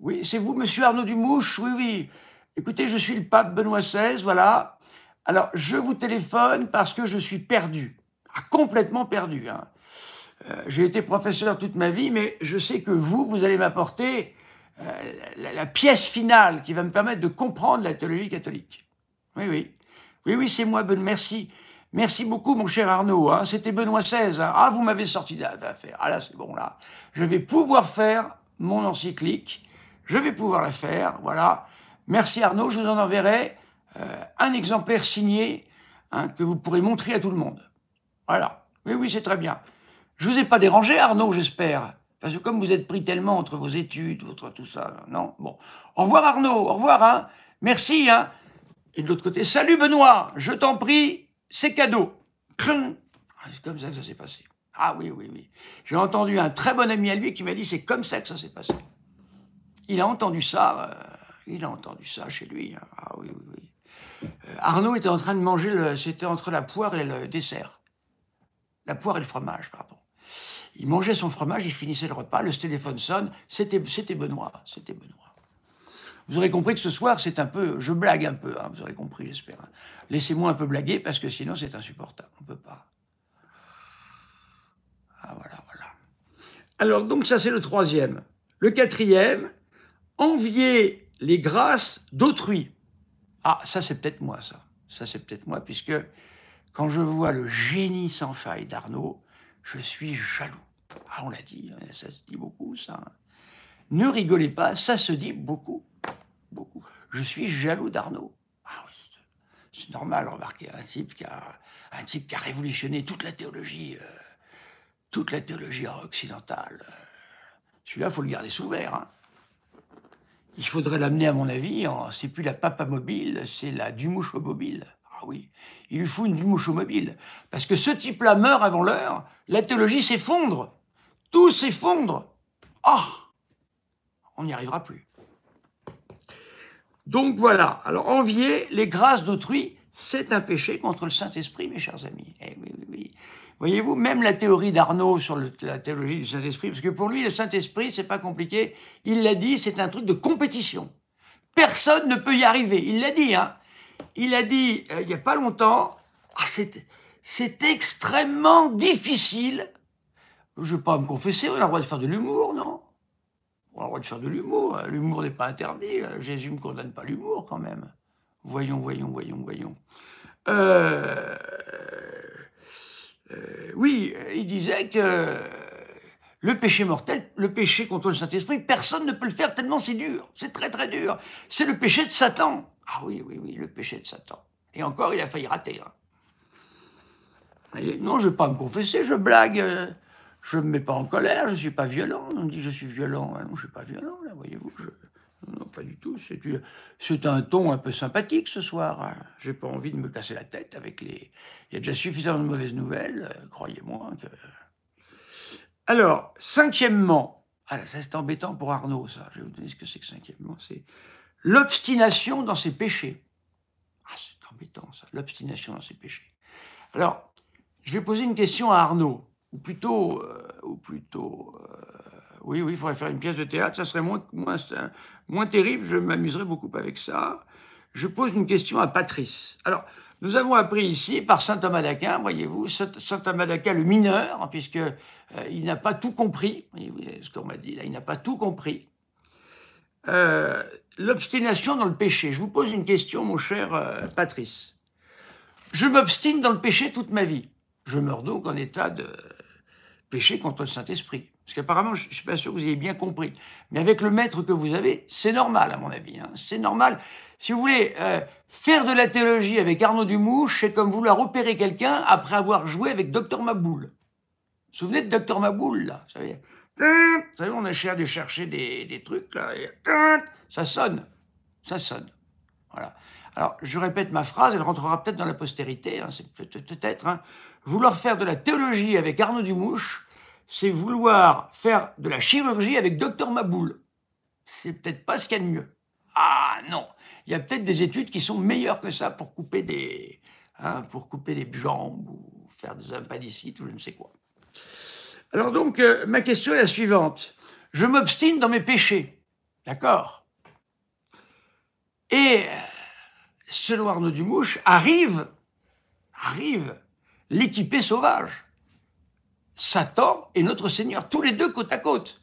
Speaker 1: Oui, c'est vous, monsieur Arnaud Dumouche Oui, oui. Écoutez, je suis le pape Benoît XVI, voilà. Alors, je vous téléphone parce que je suis perdu. Ah, complètement perdu. Hein. Euh, j'ai été professeur toute ma vie, mais je sais que vous, vous allez m'apporter euh, la, pièce finale qui va me permettre de comprendre la théologie catholique. Oui, oui. Oui, oui, c'est moi, Benoît. Merci. Merci beaucoup, mon cher Arnaud. Hein. C'était Benoît XVI. Hein. Ah, vous m'avez sorti d'affaire. Ah là, c'est bon, là. Je vais pouvoir faire mon encyclique. Je vais pouvoir la faire, voilà. Merci Arnaud, je vous en enverrai euh, un exemplaire signé hein, que vous pourrez montrer à tout le monde. Voilà. Oui, oui, c'est très bien. Je vous ai pas dérangé, Arnaud, j'espère. Parce que comme vous êtes pris tellement entre vos études, votre tout ça, non Bon. Au revoir Arnaud, au revoir, hein. Merci, hein. Et de l'autre côté, salut Benoît, je t'en prie, c'est cadeau. Ah, c'est comme ça que ça s'est passé. Ah oui, oui, oui. J'ai entendu un très bon ami à lui qui m'a dit c'est comme ça que ça s'est passé. Il a entendu ça, euh, il a entendu ça chez lui. Hein. Ah oui, oui, oui. Euh, Arnaud était en train de manger, c'était entre la poire et le dessert. La poire et le fromage, pardon. Il mangeait son fromage, il finissait le repas, le téléphone sonne, c'était, Benoît, c'était Benoît. Vous aurez compris que ce soir, c'est un peu, je blague un peu, hein, vous aurez compris, j'espère. Hein. Laissez-moi un peu blaguer parce que sinon c'est insupportable, on ne peut pas. Ah, Alors, donc, ça, c'est le troisième. Le quatrième, envier les grâces d'autrui. Ah, ça, c'est peut-être moi, ça. Ça, c'est peut-être moi, puisque quand je vois le génie sans faille d'Arnaud, je suis jaloux. Ah, on l'a dit, hein, ça se dit beaucoup, ça. Hein. Ne rigolez pas, ça se dit beaucoup. Beaucoup. Je suis jaloux d'Arnaud. Ah oui, c'est normal, remarquez, un type, qui a, un type qui révolutionné toute la théologie. Euh, toute la théologie occidentale. Celui-là, il faut le garder sous verre. Hein. Il faudrait l'amener, à mon avis, c'est plus la papa mobile, c'est la au mobile. Ah oui, il lui faut une au mobile. Parce que ce type-là meurt avant l'heure, la théologie s'effondre. Tout s'effondre. Ah oh On n'y arrivera plus. Donc voilà, alors envier les grâces d'autrui, c'est un péché contre le Saint-Esprit, mes chers amis. Eh oui, oui, oui. Voyez-vous, même la théorie d'Arnaud sur la théologie du Saint-Esprit, parce que pour lui, le Saint-Esprit, c'est pas compliqué. Il l'a dit, c'est un truc de compétition. Personne ne peut y arriver. Il l'a dit, hein. Il a dit, euh, il y a pas longtemps, ah, c'est extrêmement difficile. Je vais pas me confesser, on a le droit de faire de l'humour, non On a le droit de faire de l'humour. Hein. L'humour n'est pas interdit. Hein. Jésus me condamne pas l'humour, quand même. Voyons, voyons, voyons, voyons. Euh euh, oui, euh, il disait que euh, le péché mortel, le péché contre le Saint-Esprit, personne ne peut le faire tellement c'est dur. C'est très très dur. C'est le péché de Satan. Ah oui, oui, oui, le péché de Satan. Et encore, il a failli rater. Hein. non, je ne vais pas me confesser, je blague. Je ne me mets pas en colère, je ne suis pas violent. On me dit je suis violent. Ah non, je ne suis pas violent, là, voyez-vous. Non, pas du tout. C'est un ton un peu sympathique ce soir. Je hein. J'ai pas envie de me casser la tête avec les. Il y a déjà suffisamment de mauvaises nouvelles, euh, croyez-moi. Alors, cinquièmement, ah, ça c'est embêtant pour Arnaud, ça. Je vais vous donner ce que c'est que cinquièmement. C'est l'obstination dans ses péchés. Ah, c'est embêtant, ça. L'obstination dans ses péchés. Alors, je vais poser une question à Arnaud, ou plutôt, euh, ou plutôt. Euh, oui, oui, il faudrait faire une pièce de théâtre, ça serait moins, moins, moins terrible, je m'amuserais beaucoup avec ça. Je pose une question à Patrice. Alors, nous avons appris ici par saint Thomas d'Aquin, voyez-vous, saint Thomas d'Aquin le mineur, hein, puisque euh, il n'a pas tout compris, ce qu'on m'a dit là, il n'a pas tout compris. Euh, l'obstination dans le péché. Je vous pose une question, mon cher euh, Patrice. Je m'obstine dans le péché toute ma vie. Je meurs donc en état de péché contre le Saint-Esprit. Parce qu'apparemment, je ne suis pas sûr que vous ayez bien compris. Mais avec le maître que vous avez, c'est normal, à mon avis. Hein. C'est normal. Si vous voulez euh, faire de la théologie avec Arnaud Dumouche, c'est comme vouloir opérer quelqu'un après avoir joué avec Docteur Maboule. Vous vous souvenez de Docteur Maboule, là Vous savez, on a de chercher des, trucs, là. ça sonne. Ça sonne. Voilà. Alors, je répète ma phrase, elle rentrera peut-être dans la postérité, hein, c'est peut-être. Hein. Vouloir faire de la théologie avec Arnaud Dumouche, c'est vouloir faire de la chirurgie avec Docteur Maboul. C'est peut-être pas ce qu'il y a de mieux. Ah non, il y a peut-être des études qui sont meilleures que ça pour couper des, hein, pour couper des jambes ou faire des impalicites ou je ne sais quoi. Alors donc, euh, ma question est la suivante. Je m'obstine dans mes péchés, d'accord Et euh, selon Arnaud Dumouche, arrive, arrive l'équipé sauvage. Satan et notre Seigneur, tous les deux côte à côte.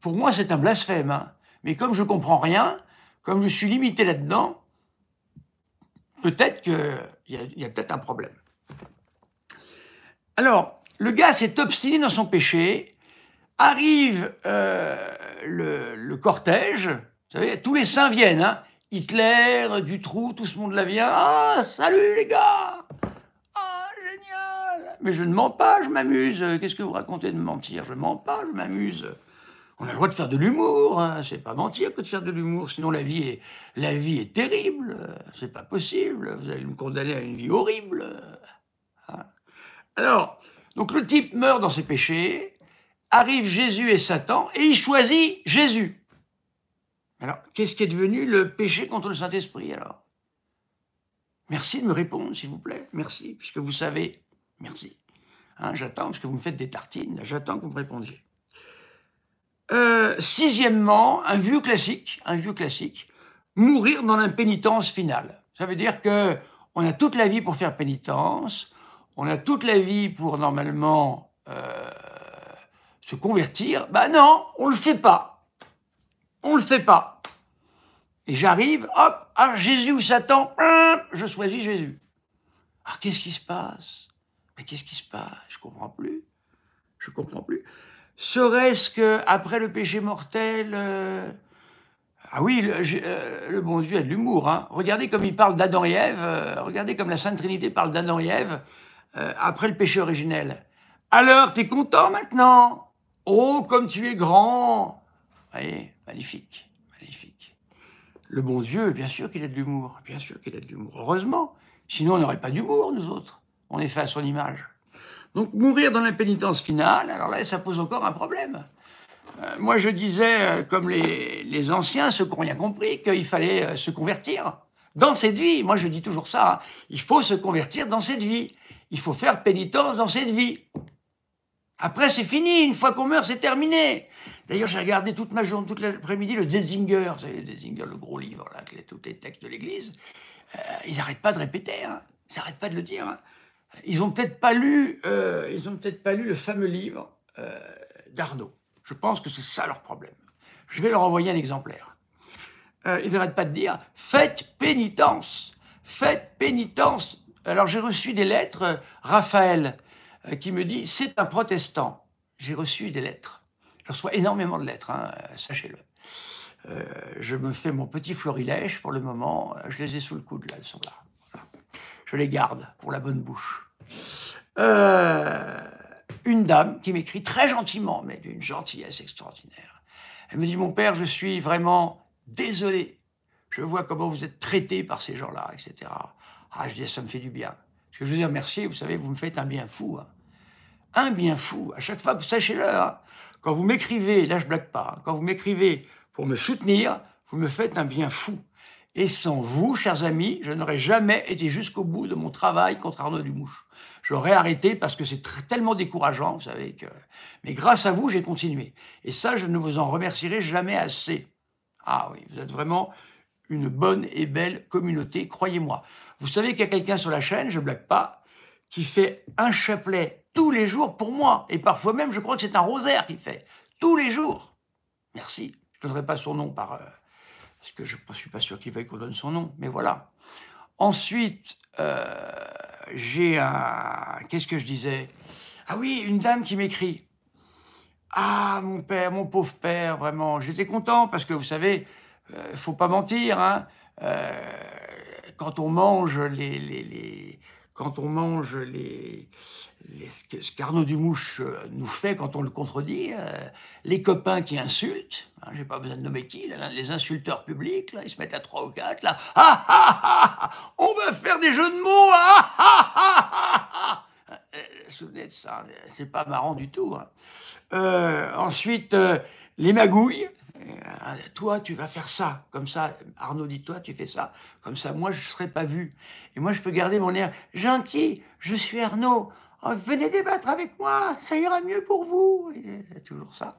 Speaker 1: Pour moi, c'est un blasphème. Hein. Mais comme je ne comprends rien, comme je suis limité là-dedans, peut-être qu'il y a, peut-être un problème. Alors, le gars s'est obstiné dans son péché, arrive euh, le, cortège, tous les saints viennent, hein. Hitler, Dutroux, tout ce monde-là vient, ah, salut les gars mais je ne mens pas, je m'amuse. Qu'est-ce que vous racontez de mentir Je ne mens pas, je m'amuse. On a le droit de faire de l'humour, hein. c'est pas mentir que de faire de l'humour, sinon la vie est, la vie est terrible, c'est pas possible, vous allez me condamner à une vie horrible. Hein. Alors, donc le type meurt dans ses péchés, arrive Jésus et Satan, et il choisit Jésus. Alors, qu'est-ce qui est devenu le péché contre le Saint-Esprit alors Merci de me répondre, s'il vous plaît, merci, puisque vous savez Merci. Hein, j'attends parce que vous me faites des tartines, j'attends que vous me répondiez. Euh, sixièmement, un vieux classique, un vieux classique, mourir dans l'impénitence finale. Ça veut dire que on a toute la vie pour faire pénitence, on a toute la vie pour normalement euh, se convertir. Ben non, on le fait pas. On le fait pas. Et j'arrive, hop, à ah, Jésus ou Satan, hum, je choisis Jésus. Alors qu'est-ce qui se passe mais qu'est-ce qui se passe Je comprends plus. Je comprends plus. Serait-ce que après le péché mortel, euh, ah oui, euh, le, bon Dieu a de l'humour. Hein. regardez comme il parle d'Adam et Ève. Euh, regardez comme la Sainte Trinité parle d'Adam et Ève après le péché originel. Alors, t'es content maintenant Oh, comme tu es grand Vous Voyez, magnifique, magnifique. Le bon Dieu, bien sûr qu'il a de l'humour, bien sûr qu'il a de l'humour. Heureusement, sinon on n'aurait pas d'humour, nous autres on est fait à son image. Donc mourir dans l'impénitence finale, alors là, ça pose encore un problème. Euh, moi, je disais, euh, comme les, anciens, ceux qui n'ont rien compris, qu'il fallait euh, se convertir dans cette vie. Moi, je dis toujours ça. Hein. Il faut se convertir dans cette vie. Il faut faire pénitence dans cette vie. Après, c'est fini. Une fois qu'on meurt, c'est terminé. D'ailleurs, j'ai regardé toute ma journée, toute l'après-midi, le Dezinger. le le gros livre, là, tous les textes de l'Église. il n'arrête pas de répéter. Hein. Il n'arrête pas de le dire. Hein ils n'ont peut-être pas lu, euh, ils ont peut-être pas lu le fameux livre euh, d'Arnaud. Je pense que c'est ça leur problème. Je vais leur envoyer un exemplaire. Euh, ils n'arrêtent pas de dire faites pénitence, faites pénitence. Alors j'ai reçu des lettres, Raphaël, qui me dit c'est un protestant. J'ai reçu des lettres. Je reçois énormément de lettres, hein, sachez-le. je me fais mon petit florilège pour le moment. Je les ai sous le coude là, elles sont là. Je les garde pour la bonne bouche. Euh, une dame qui m'écrit très gentiment, mais d'une gentillesse extraordinaire. Elle me dit, mon père, je suis vraiment désolé. Je vois comment vous êtes traité par ces gens-là, etc. Ah, je dis, ça me fait du bien. je vous ai remercié, vous savez, vous me faites un bien fou. Hein. Un bien fou. À chaque fois, sachez-le, hein. quand vous m'écrivez, là je blague pas, hein. quand vous m'écrivez pour me soutenir, vous me faites un bien fou. Et sans vous, chers amis, je n'aurais jamais été jusqu'au bout de mon travail contre Arnaud Dumouche. J'aurais arrêté parce que c'est tellement décourageant, vous savez que. Mais grâce à vous, j'ai continué. Et ça, je ne vous en remercierai jamais assez. Ah oui, vous êtes vraiment une bonne et belle communauté, croyez-moi. Vous savez qu'il y a quelqu'un sur la chaîne, je ne blague pas, qui fait un chapelet tous les jours pour moi. Et parfois même, je crois que c'est un rosaire qui fait. Tous les jours. Merci. Je ne donnerai pas son nom par. Euh, parce que je ne suis pas sûr qu'il veuille qu'on donne son nom, mais voilà. Ensuite, euh, j'ai un... Qu'est-ce que je disais Ah oui, une dame qui m'écrit. Ah, mon père, mon pauvre père, vraiment. J'étais content parce que, vous savez, euh, faut pas mentir, hein, euh, quand on mange les quand on mange les, les ce qu'Arnaud Dumouche nous fait quand on le contredit, les copains qui insultent, je j'ai pas besoin de nommer qui, les insulteurs publics, là, ils se mettent à trois ou quatre, là, ah, ah, ah, on va faire des jeux de mots, ah, ah, ah, ah, Souvenez de ça, c'est pas marrant du tout. ensuite, les magouilles, euh, ah, toi, tu vas faire ça, comme ça. Arnaud dis toi, tu fais ça, comme ça. Moi, je ne serai pas vu. Et moi, je peux garder mon air gentil. Je suis Arnaud. Oh, venez débattre avec moi, ça ira mieux pour vous. C'est toujours ça.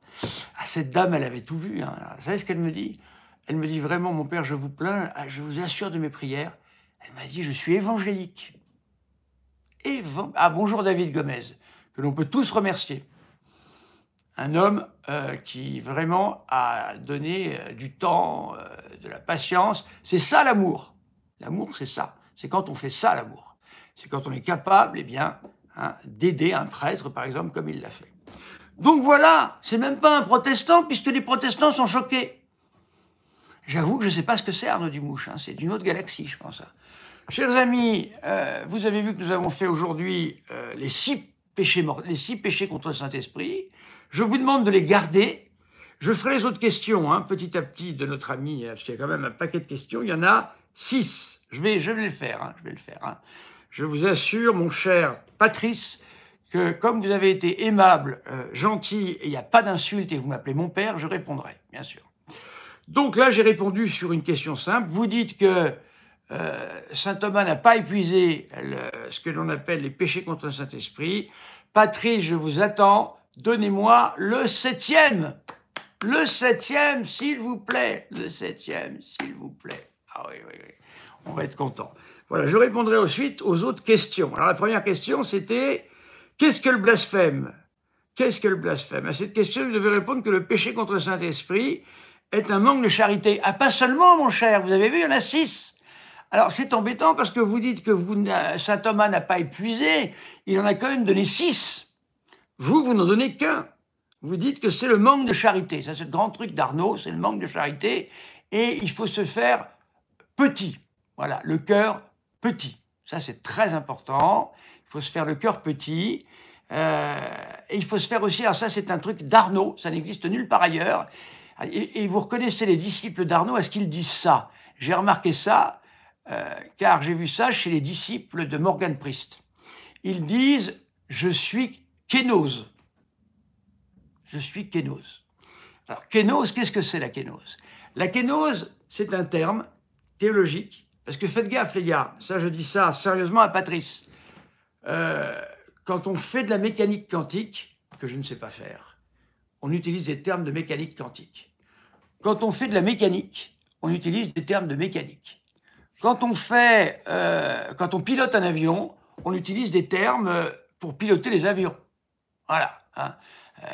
Speaker 1: Ah, cette dame, elle avait tout vu. Hein. vous savez ce qu'elle me dit Elle me dit vraiment, mon père, je vous plains, ah, je vous assure de mes prières. Elle m'a dit, je suis évangélique. et Ah, bonjour David Gomez, que l'on peut tous remercier un homme euh, qui vraiment a donné euh, du temps, euh, de la patience. C'est ça l'amour. L'amour, c'est ça. C'est quand on fait ça l'amour. C'est quand on est capable, eh bien, hein, d'aider un prêtre, par exemple, comme il l'a fait. Donc voilà, c'est même pas un protestant, puisque les protestants sont choqués. J'avoue que je ne sais pas ce que c'est Arnaud Dumouche, hein. c'est d'une autre galaxie, je pense. Hein. Chers amis, vous avez vu que nous avons fait aujourd'hui les six péchés les six péchés contre le Saint-Esprit. Je vous demande de les garder. Je ferai les autres questions hein, petit à petit de notre ami, euh, parce qu'il y a quand même un paquet de questions. Il y en a six. Je vais, je vais le faire. Hein, je vais le faire. Hein. Je vous assure, mon cher Patrice, que comme vous avez été aimable, euh, gentil, il n'y a pas d'insulte et vous m'appelez mon père, je répondrai, bien sûr. Donc là, j'ai répondu sur une question simple. Vous dites que euh, Saint Thomas n'a pas épuisé ce que l'on appelle les péchés contre le Saint-Esprit. Patrice, je vous attends. Donnez-moi le septième. Le septième, s'il vous plaît. Le septième, s'il vous plaît. Ah oui, oui, oui. On va être content. Voilà, je répondrai ensuite aux autres questions. Alors la première question, c'était qu'est-ce que le blasphème Qu'est-ce que le blasphème À cette question, vous devez répondre que le péché contre le Saint-Esprit est un manque de charité. Ah, pas seulement, mon cher, vous avez vu, il y en a six. Alors c'est embêtant parce que vous dites que vous, Saint Thomas n'a pas épuisé, il en a quand même donné six. Vous, vous n'en donnez qu'un. Vous dites que c'est le manque de charité. Ça, c'est le grand truc d'Arnaud, c'est le manque de charité. Et il faut se faire petit. Voilà, le cœur petit. Ça, c'est très important. Il faut se faire le cœur petit. Euh, et il faut se faire aussi, alors ça, c'est un truc d'Arnaud, ça n'existe nulle part ailleurs. Et, vous reconnaissez les disciples d'Arnaud à ce qu'ils disent ça. J'ai remarqué ça, euh, car j'ai vu ça chez les disciples de Morgan Priest. Ils disent, je suis kénose. Je suis kénose. Alors, kénose, qu'est-ce que c'est la kénose La kénose, c'est un terme théologique, parce que faites gaffe, les gars, ça je dis ça sérieusement à Patrice. Euh, quand on fait de la mécanique quantique, que je ne sais pas faire, on utilise des termes de mécanique quantique. Quand on fait de la mécanique, on utilise des termes de mécanique. Quand on, fait, euh, quand on pilote un avion, on utilise des termes euh, pour piloter les avions. Voilà. Hein. Euh,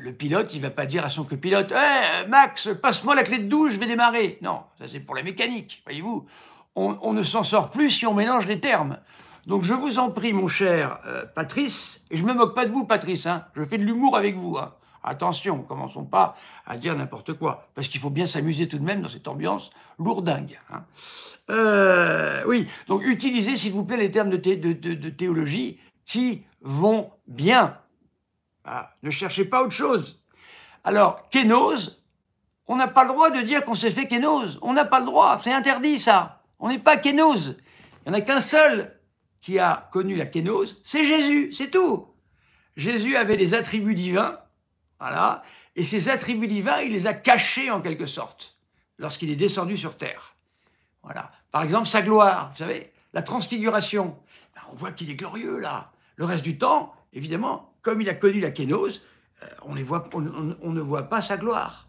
Speaker 1: le pilote, il va pas dire à son copilote hey, eh, Max, passe-moi la clé de douche, je vais démarrer ». Non, ça c'est pour la mécanique, voyez-vous. On, ne s'en sort plus si on mélange les termes. Donc je vous en prie, mon cher euh, Patrice, et je me moque pas de vous, Patrice, hein. je fais de l'humour avec vous. Hein. Attention, commençons pas à dire n'importe quoi, parce qu'il faut bien s'amuser tout de même dans cette ambiance lourdingue. Euh, oui, donc utilisez, s'il vous plaît, les termes de théologie qui vont bien ah, ne cherchez pas autre chose. Alors, kénose, on n'a pas le droit de dire qu'on s'est fait kénose. On n'a pas le droit, c'est interdit ça. On n'est pas kénose. Il n'y en a qu'un seul qui a connu la kénose, c'est Jésus, c'est tout. Jésus avait des attributs divins, voilà, et ces attributs divins, il les a cachés en quelque sorte lorsqu'il est descendu sur terre. Voilà. Par exemple, sa gloire, vous savez, la transfiguration. Ben, on voit qu'il est glorieux là. Le reste du temps, évidemment, comme il a connu la kénose, euh, on, ne voit pas sa gloire.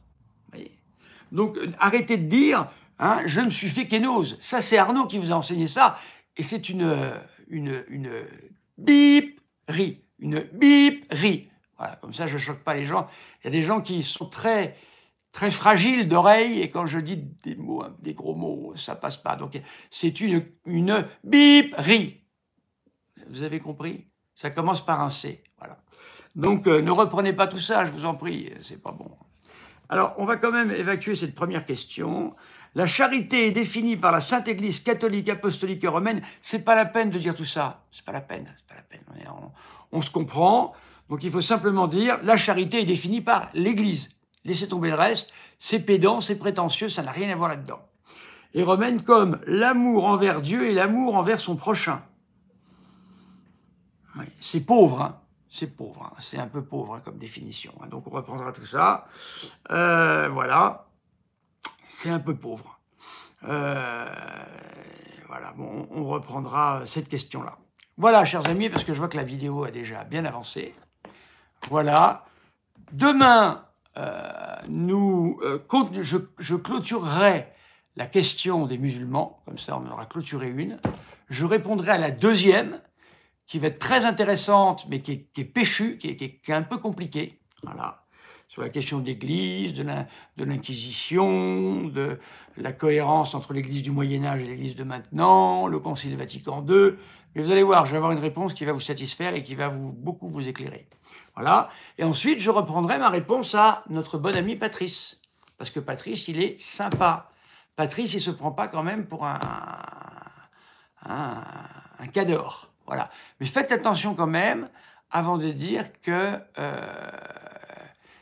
Speaker 1: Donc euh, arrêtez de dire hein, je me suis fait kénose. Ça, c'est Arnaud qui vous a enseigné ça. Et c'est une, euh, une, une Une bip Voilà, comme ça, je ne choque pas les gens. Il y a des gens qui sont très, très fragiles d'oreille, et quand je dis des mots, hein, des gros mots, ça passe pas. Donc, c'est une, une rie Vous avez compris ça commence par un C. Voilà. Donc euh, ne reprenez pas tout ça, je vous en prie, c'est pas bon. Alors, on va quand même évacuer cette première question. La charité est définie par la Sainte Église catholique, apostolique et romaine. C'est pas la peine de dire tout ça. C'est pas la peine. C'est pas la peine. On, on, se comprend. Donc, il faut simplement dire la charité est définie par l'Église. Laissez tomber le reste. C'est pédant, c'est prétentieux, ça n'a rien à voir là-dedans. Et romaine comme l'amour envers Dieu et l'amour envers son prochain c'est pauvre, hein. c'est pauvre, hein. c'est un peu pauvre comme définition. Hein. Donc on reprendra tout ça. Euh, voilà, c'est un peu pauvre. Euh, voilà, bon, on reprendra euh, cette question-là. Voilà, chers amis, parce que je vois que la vidéo a déjà bien avancé. Voilà. Demain, je, je clôturerai la question des musulmans, comme ça on aura clôturé une. Je répondrai à la deuxième, qui va être très intéressante, mais qui est, qui qui est, un peu compliquée. Voilà. Sur la question de l'Église, de l'Inquisition, de, la cohérence entre l'Église du Moyen-Âge et l'Église de maintenant, le Concile Vatican II. Mais vous allez voir, je vais avoir une réponse qui va vous satisfaire et qui va vous, beaucoup vous éclairer. Voilà. Et ensuite, je reprendrai ma réponse à notre bon ami Patrice. Parce que Patrice, il est sympa. Patrice, il se prend pas quand même pour un, un, un mais faites attention quand même avant de dire que euh,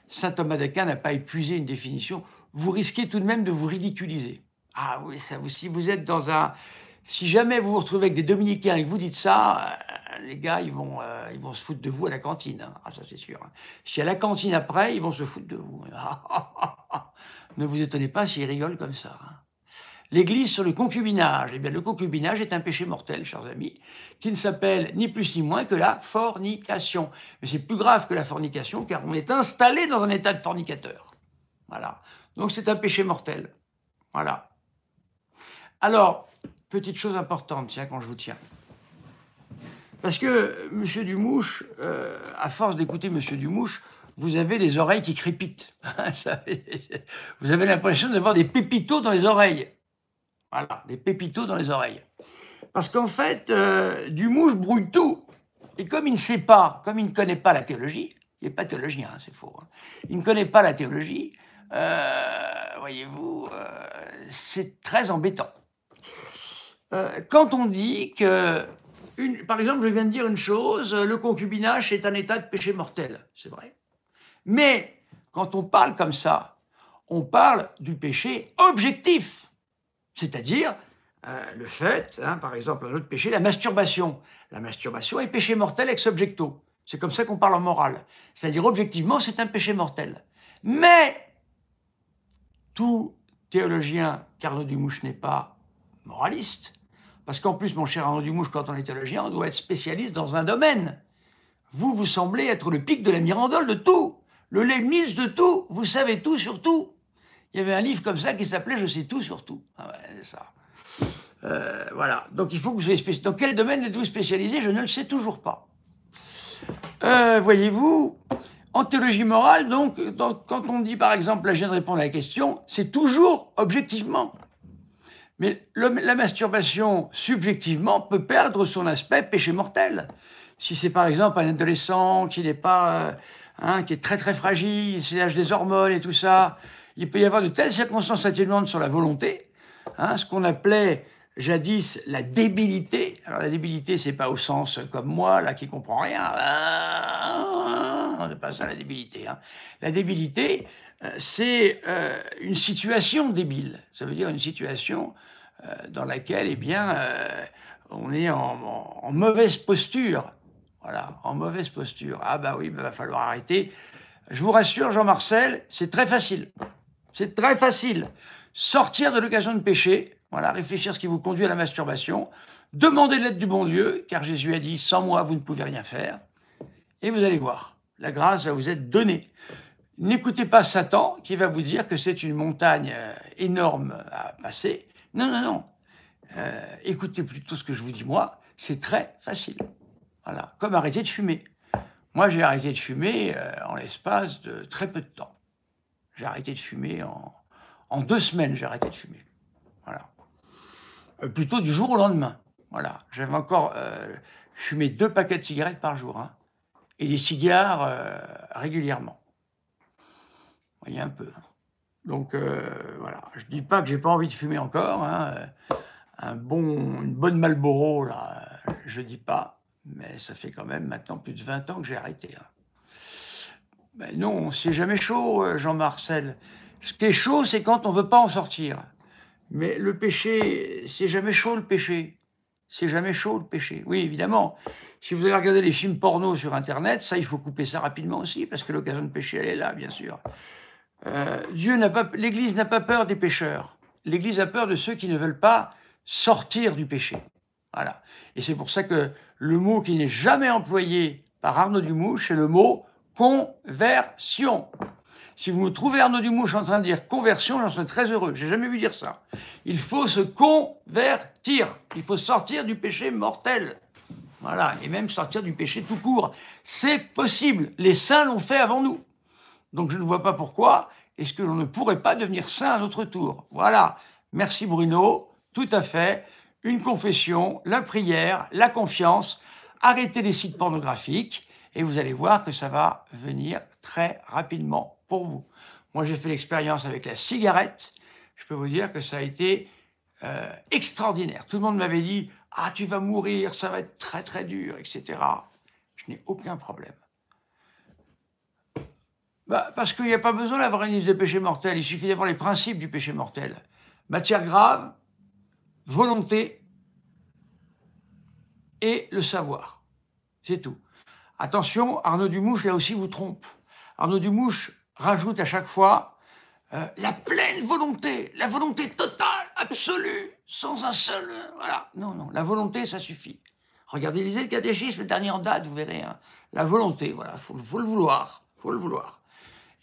Speaker 1: saint Thomas d'Aquin n'a pas épuisé une définition. Vous risquez tout de même de vous ridiculiser. Ah oui, si vous êtes dans un. Si jamais vous vous retrouvez avec des dominicains et que vous dites ça, euh, les gars, ils vont, euh, ils vont se foutre de vous à la cantine. Hein. Ah, ça, c'est sûr. Hein. Si à la cantine après, ils vont se foutre de vous. (laughs) ne vous étonnez pas s'ils rigolent comme ça. Hein l'Église sur le concubinage. Eh bien, le concubinage est un péché mortel, chers amis, qui ne s'appelle ni plus ni moins que la fornication. Mais c'est plus grave que la fornication, car on est installé dans un état de fornicateur. Voilà. Donc c'est un péché mortel. Voilà. Alors, petite chose importante, tiens, quand je vous tiens. Parce que M. Dumouche, euh, à force d'écouter M. Dumouche, vous avez les oreilles qui crépitent. (laughs) vous avez l'impression d'avoir des pépitos dans les oreilles. Voilà, des pépitos dans les oreilles. Parce qu'en fait, euh, du mouche brouille tout. Et comme il ne sait pas, comme il ne connaît pas la théologie, il n'est pas théologien, hein, c'est faux, hein. il ne connaît pas la théologie, euh, voyez-vous, euh, c'est très embêtant. quand on dit que, par exemple, je viens de dire une chose, le concubinage est un état de péché mortel, c'est vrai. Mais quand on parle comme ça, on parle du péché objectif. C'est-à-dire euh, le fait, hein, par exemple, un autre péché, la masturbation. La masturbation est péché mortel ex objecto. C'est comme ça qu'on parle en morale. C'est-à-dire, objectivement, c'est un péché mortel. Mais tout théologien du Dumouche n'est pas moraliste. Parce qu'en plus, mon cher Arnaud Dumouche, quand on est théologien, on doit être spécialiste dans un domaine. Vous, vous semblez être le pic de la Mirandole de tout, le lémis de tout, vous savez tout sur tout. Il y avait un livre comme ça qui s'appelait Je sais tout sur tout. Ah euh, voilà. Donc il faut que vous soyez spécialisé. Dans quel domaine êtes-vous spécialisé Je ne le sais toujours pas. Euh, voyez-vous, en théologie morale, donc, quand on dit par exemple, la je viens de répondre à la question, c'est toujours objectivement. Mais la masturbation, subjectivement, peut perdre son aspect péché mortel. Si c'est par exemple un adolescent qui n'est pas. Euh, hein, qui est très très fragile, c'est l'âge des hormones et tout ça, il peut y avoir de telles circonstances atténuantes sur la volonté, hein, ce qu'on appelait jadis la débilité. Alors la débilité, c'est pas au sens comme moi, là, qui comprend rien. on ah, n'est ah, ah, pas ça la débilité. Hein. La débilité, euh, c'est euh, une situation débile. Ça veut dire une situation euh, dans laquelle, eh bien, on est en, mauvaise posture. Voilà, en mauvaise posture. Ah bah oui, il bah, va falloir arrêter. Je vous rassure, Jean-Marcel, c'est très facile. C'est très facile. Sortir de l'occasion de pécher, voilà, réfléchir ce qui vous conduit à la masturbation, demander l'aide du bon Dieu, car Jésus a dit Sans moi, vous ne pouvez rien faire. Et vous allez voir, la grâce va vous être donnée. N'écoutez pas Satan qui va vous dire que c'est une montagne euh, énorme à passer. Non, non, non. Euh, écoutez plutôt ce que je vous dis moi. C'est très facile. Voilà. Comme arrêter de fumer. Moi, j'ai arrêté de fumer euh, en l'espace de très peu de temps. J'ai arrêté de fumer en, deux semaines, j'ai arrêté de fumer. Voilà. Euh, plutôt du jour au lendemain. Voilà. J'avais encore euh, fumé deux paquets de cigarettes par jour hein, et des cigares euh, régulièrement. Vous voyez un peu. Donc voilà. Je dis pas que j'ai pas envie de fumer encore. Hein, un bon, une bonne Malboro là, je dis pas. Mais ça fait quand même maintenant plus de 20 ans que j'ai arrêté. Hein. Ben non, c'est jamais chaud, euh, Jean-Marcel. Ce qui est chaud, c'est quand on ne veut pas en sortir. Mais le péché, c'est jamais chaud le péché. C'est jamais chaud le péché. Oui, évidemment. Si vous allez regarder les films porno sur Internet, ça, il faut couper ça rapidement aussi, parce que l'occasion de pécher, elle est là, bien sûr. Euh, Dieu n'a pas, l'Église n'a pas peur des pécheurs. L'Église a peur de ceux qui ne veulent pas sortir du péché. Voilà. Et c'est pour ça que le mot qui n'est jamais employé par Arnaud Dumouche, c'est le mot conversion. Si vous me trouvez Arnaud Dumouche en train de dire conversion, j'en serais très heureux. J'ai jamais vu dire ça. Il faut se convertir. Il faut sortir du péché mortel. Voilà. Et même sortir du péché tout court. C'est possible. Les saints l'ont fait avant nous. Donc je ne vois pas pourquoi est-ce que l'on ne pourrait pas devenir saint à notre tour. Voilà. Merci Bruno. Tout à fait. Une confession, la prière, la confiance. Arrêtez les sites pornographiques et vous allez voir que ça va venir très rapidement pour vous. Moi, j'ai fait l'expérience avec la cigarette. Je peux vous dire que ça a été euh, extraordinaire. Tout le monde m'avait dit Ah, tu vas mourir, ça va être très très dur, etc. Je n'ai aucun problème. Bah, parce qu'il n'y a pas besoin d'avoir une liste de péchés mortels. Il suffit d'avoir les principes du péché mortel matière grave, volonté et le savoir. C'est tout. Attention, Arnaud Dumouche, là aussi, vous trompe. Arnaud Dumouche rajoute à chaque fois euh, la pleine volonté, la volonté totale, absolue, sans un seul... Euh, voilà. Non, non, la volonté, ça suffit. Regardez, lisez le catéchisme, le dernier en date, vous verrez. Hein. La volonté, voilà, faut, le vouloir, faut le vouloir.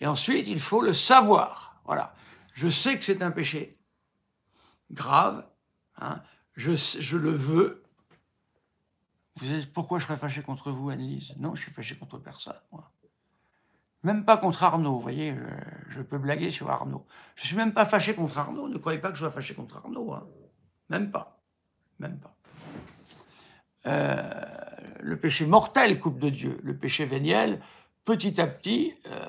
Speaker 1: Et ensuite, il faut le savoir. Voilà. Je sais que c'est un péché grave, hein. je, je le veux, pourquoi je serais fâché contre vous, Annelise Non, je suis fâché contre personne, Même pas contre Arnaud, vous voyez, euh, je, peux blaguer sur Arnaud. Je suis même pas fâché contre Arnaud, ne croyez pas que je sois fâché contre Arnaud. Hein. Même pas. Même pas. Euh, le péché mortel, coupe de Dieu, le péché véniel, petit à petit, euh,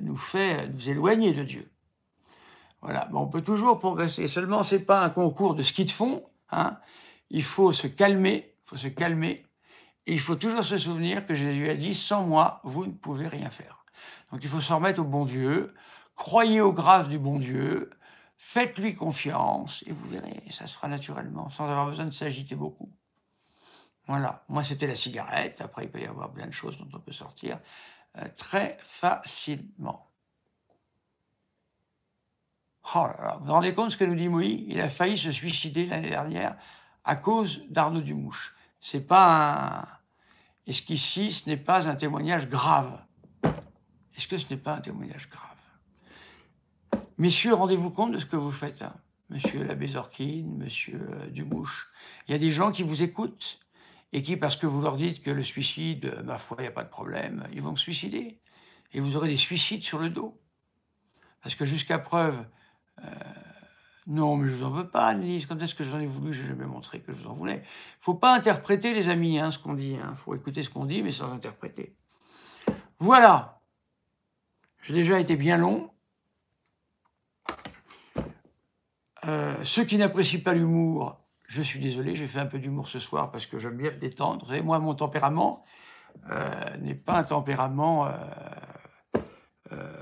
Speaker 1: nous fait nous éloigner de Dieu. Voilà, on peut toujours progresser. Seulement, c'est pas un concours de ski de fond. Hein. Il faut se calmer il faut se calmer. Et il faut toujours se souvenir que Jésus a dit, sans moi, vous ne pouvez rien faire. Donc il faut se remettre au bon Dieu, croyez aux grâces du bon Dieu, faites-lui confiance, et vous verrez, ça se fera naturellement, sans avoir besoin de s'agiter beaucoup. Voilà, moi c'était la cigarette, après il peut y avoir plein de choses dont on peut sortir euh, très facilement. Oh vous vous rendez compte de ce que nous dit Moïse Il a failli se suicider l'année dernière à cause d'Arnaud Dumouche. C'est pas un. Est-ce qu'ici, ce n'est pas un témoignage grave Est-ce que ce n'est pas un témoignage grave Messieurs, rendez-vous compte de ce que vous faites, hein. monsieur l'abbé monsieur euh, Dumouche. Il y a des gens qui vous écoutent et qui, parce que vous leur dites que le suicide, euh, ma foi, il n'y a pas de problème, ils vont se suicider. Et vous aurez des suicides sur le dos. Parce que jusqu'à preuve. Euh, non, mais je ne vous en veux pas, Annelise. Quand est-ce que j'en ai voulu Je n'ai jamais montré que je vous en voulais. Il ne Faut pas interpréter, les amis, hein, ce qu'on dit. Il hein. Faut écouter ce qu'on dit, mais sans interpréter. Voilà. J'ai déjà été bien long. Euh, ceux qui n'apprécient pas l'humour, je suis désolé, j'ai fait un peu d'humour ce soir parce que j'aime bien me détendre. Vous moi, mon tempérament euh, n'est pas un tempérament euh,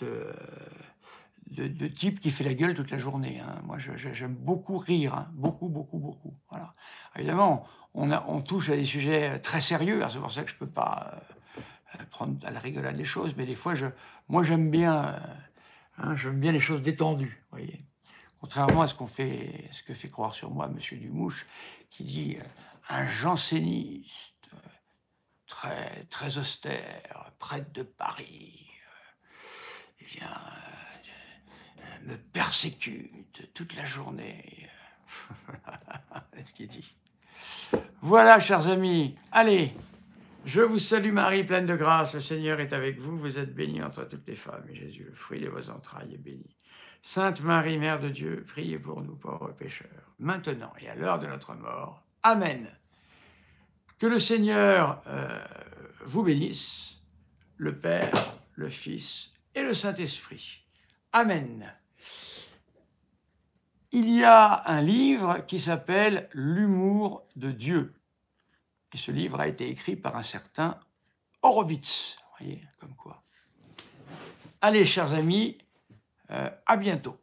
Speaker 1: de de, type qui fait la gueule toute la journée. Hein. Moi, j'aime beaucoup rire, hein. beaucoup, beaucoup, beaucoup. Voilà. Évidemment, on, touche à des sujets très sérieux. Hein. C'est pour ça que je ne peux pas euh, euh, prendre à la rigolade les choses, mais des fois, moi, j'aime bien, euh, j'aime bien les choses détendues. Voyez. Contrairement à ce qu'on fait, ce que fait croire sur moi Monsieur Dumouche, qui dit un janséniste très, très austère, prêtre de Paris. eh bien me persécute toute la journée. (laughs) ce qu'il dit. Voilà, chers amis. Allez, je vous salue Marie, pleine de grâce. Le Seigneur est avec vous. Vous êtes bénie entre toutes les femmes. Et Jésus, le fruit de vos entrailles, est béni. Sainte Marie, Mère de Dieu, priez pour nous pauvres pécheurs, maintenant et à l'heure de notre mort. Amen. Que le Seigneur euh, vous bénisse, le Père, le Fils et le Saint-Esprit. Amen. Il y a un livre qui s'appelle L'humour de Dieu. Et ce livre a été écrit par un certain Horowitz. voyez, comme quoi. Allez, chers amis, euh, à bientôt.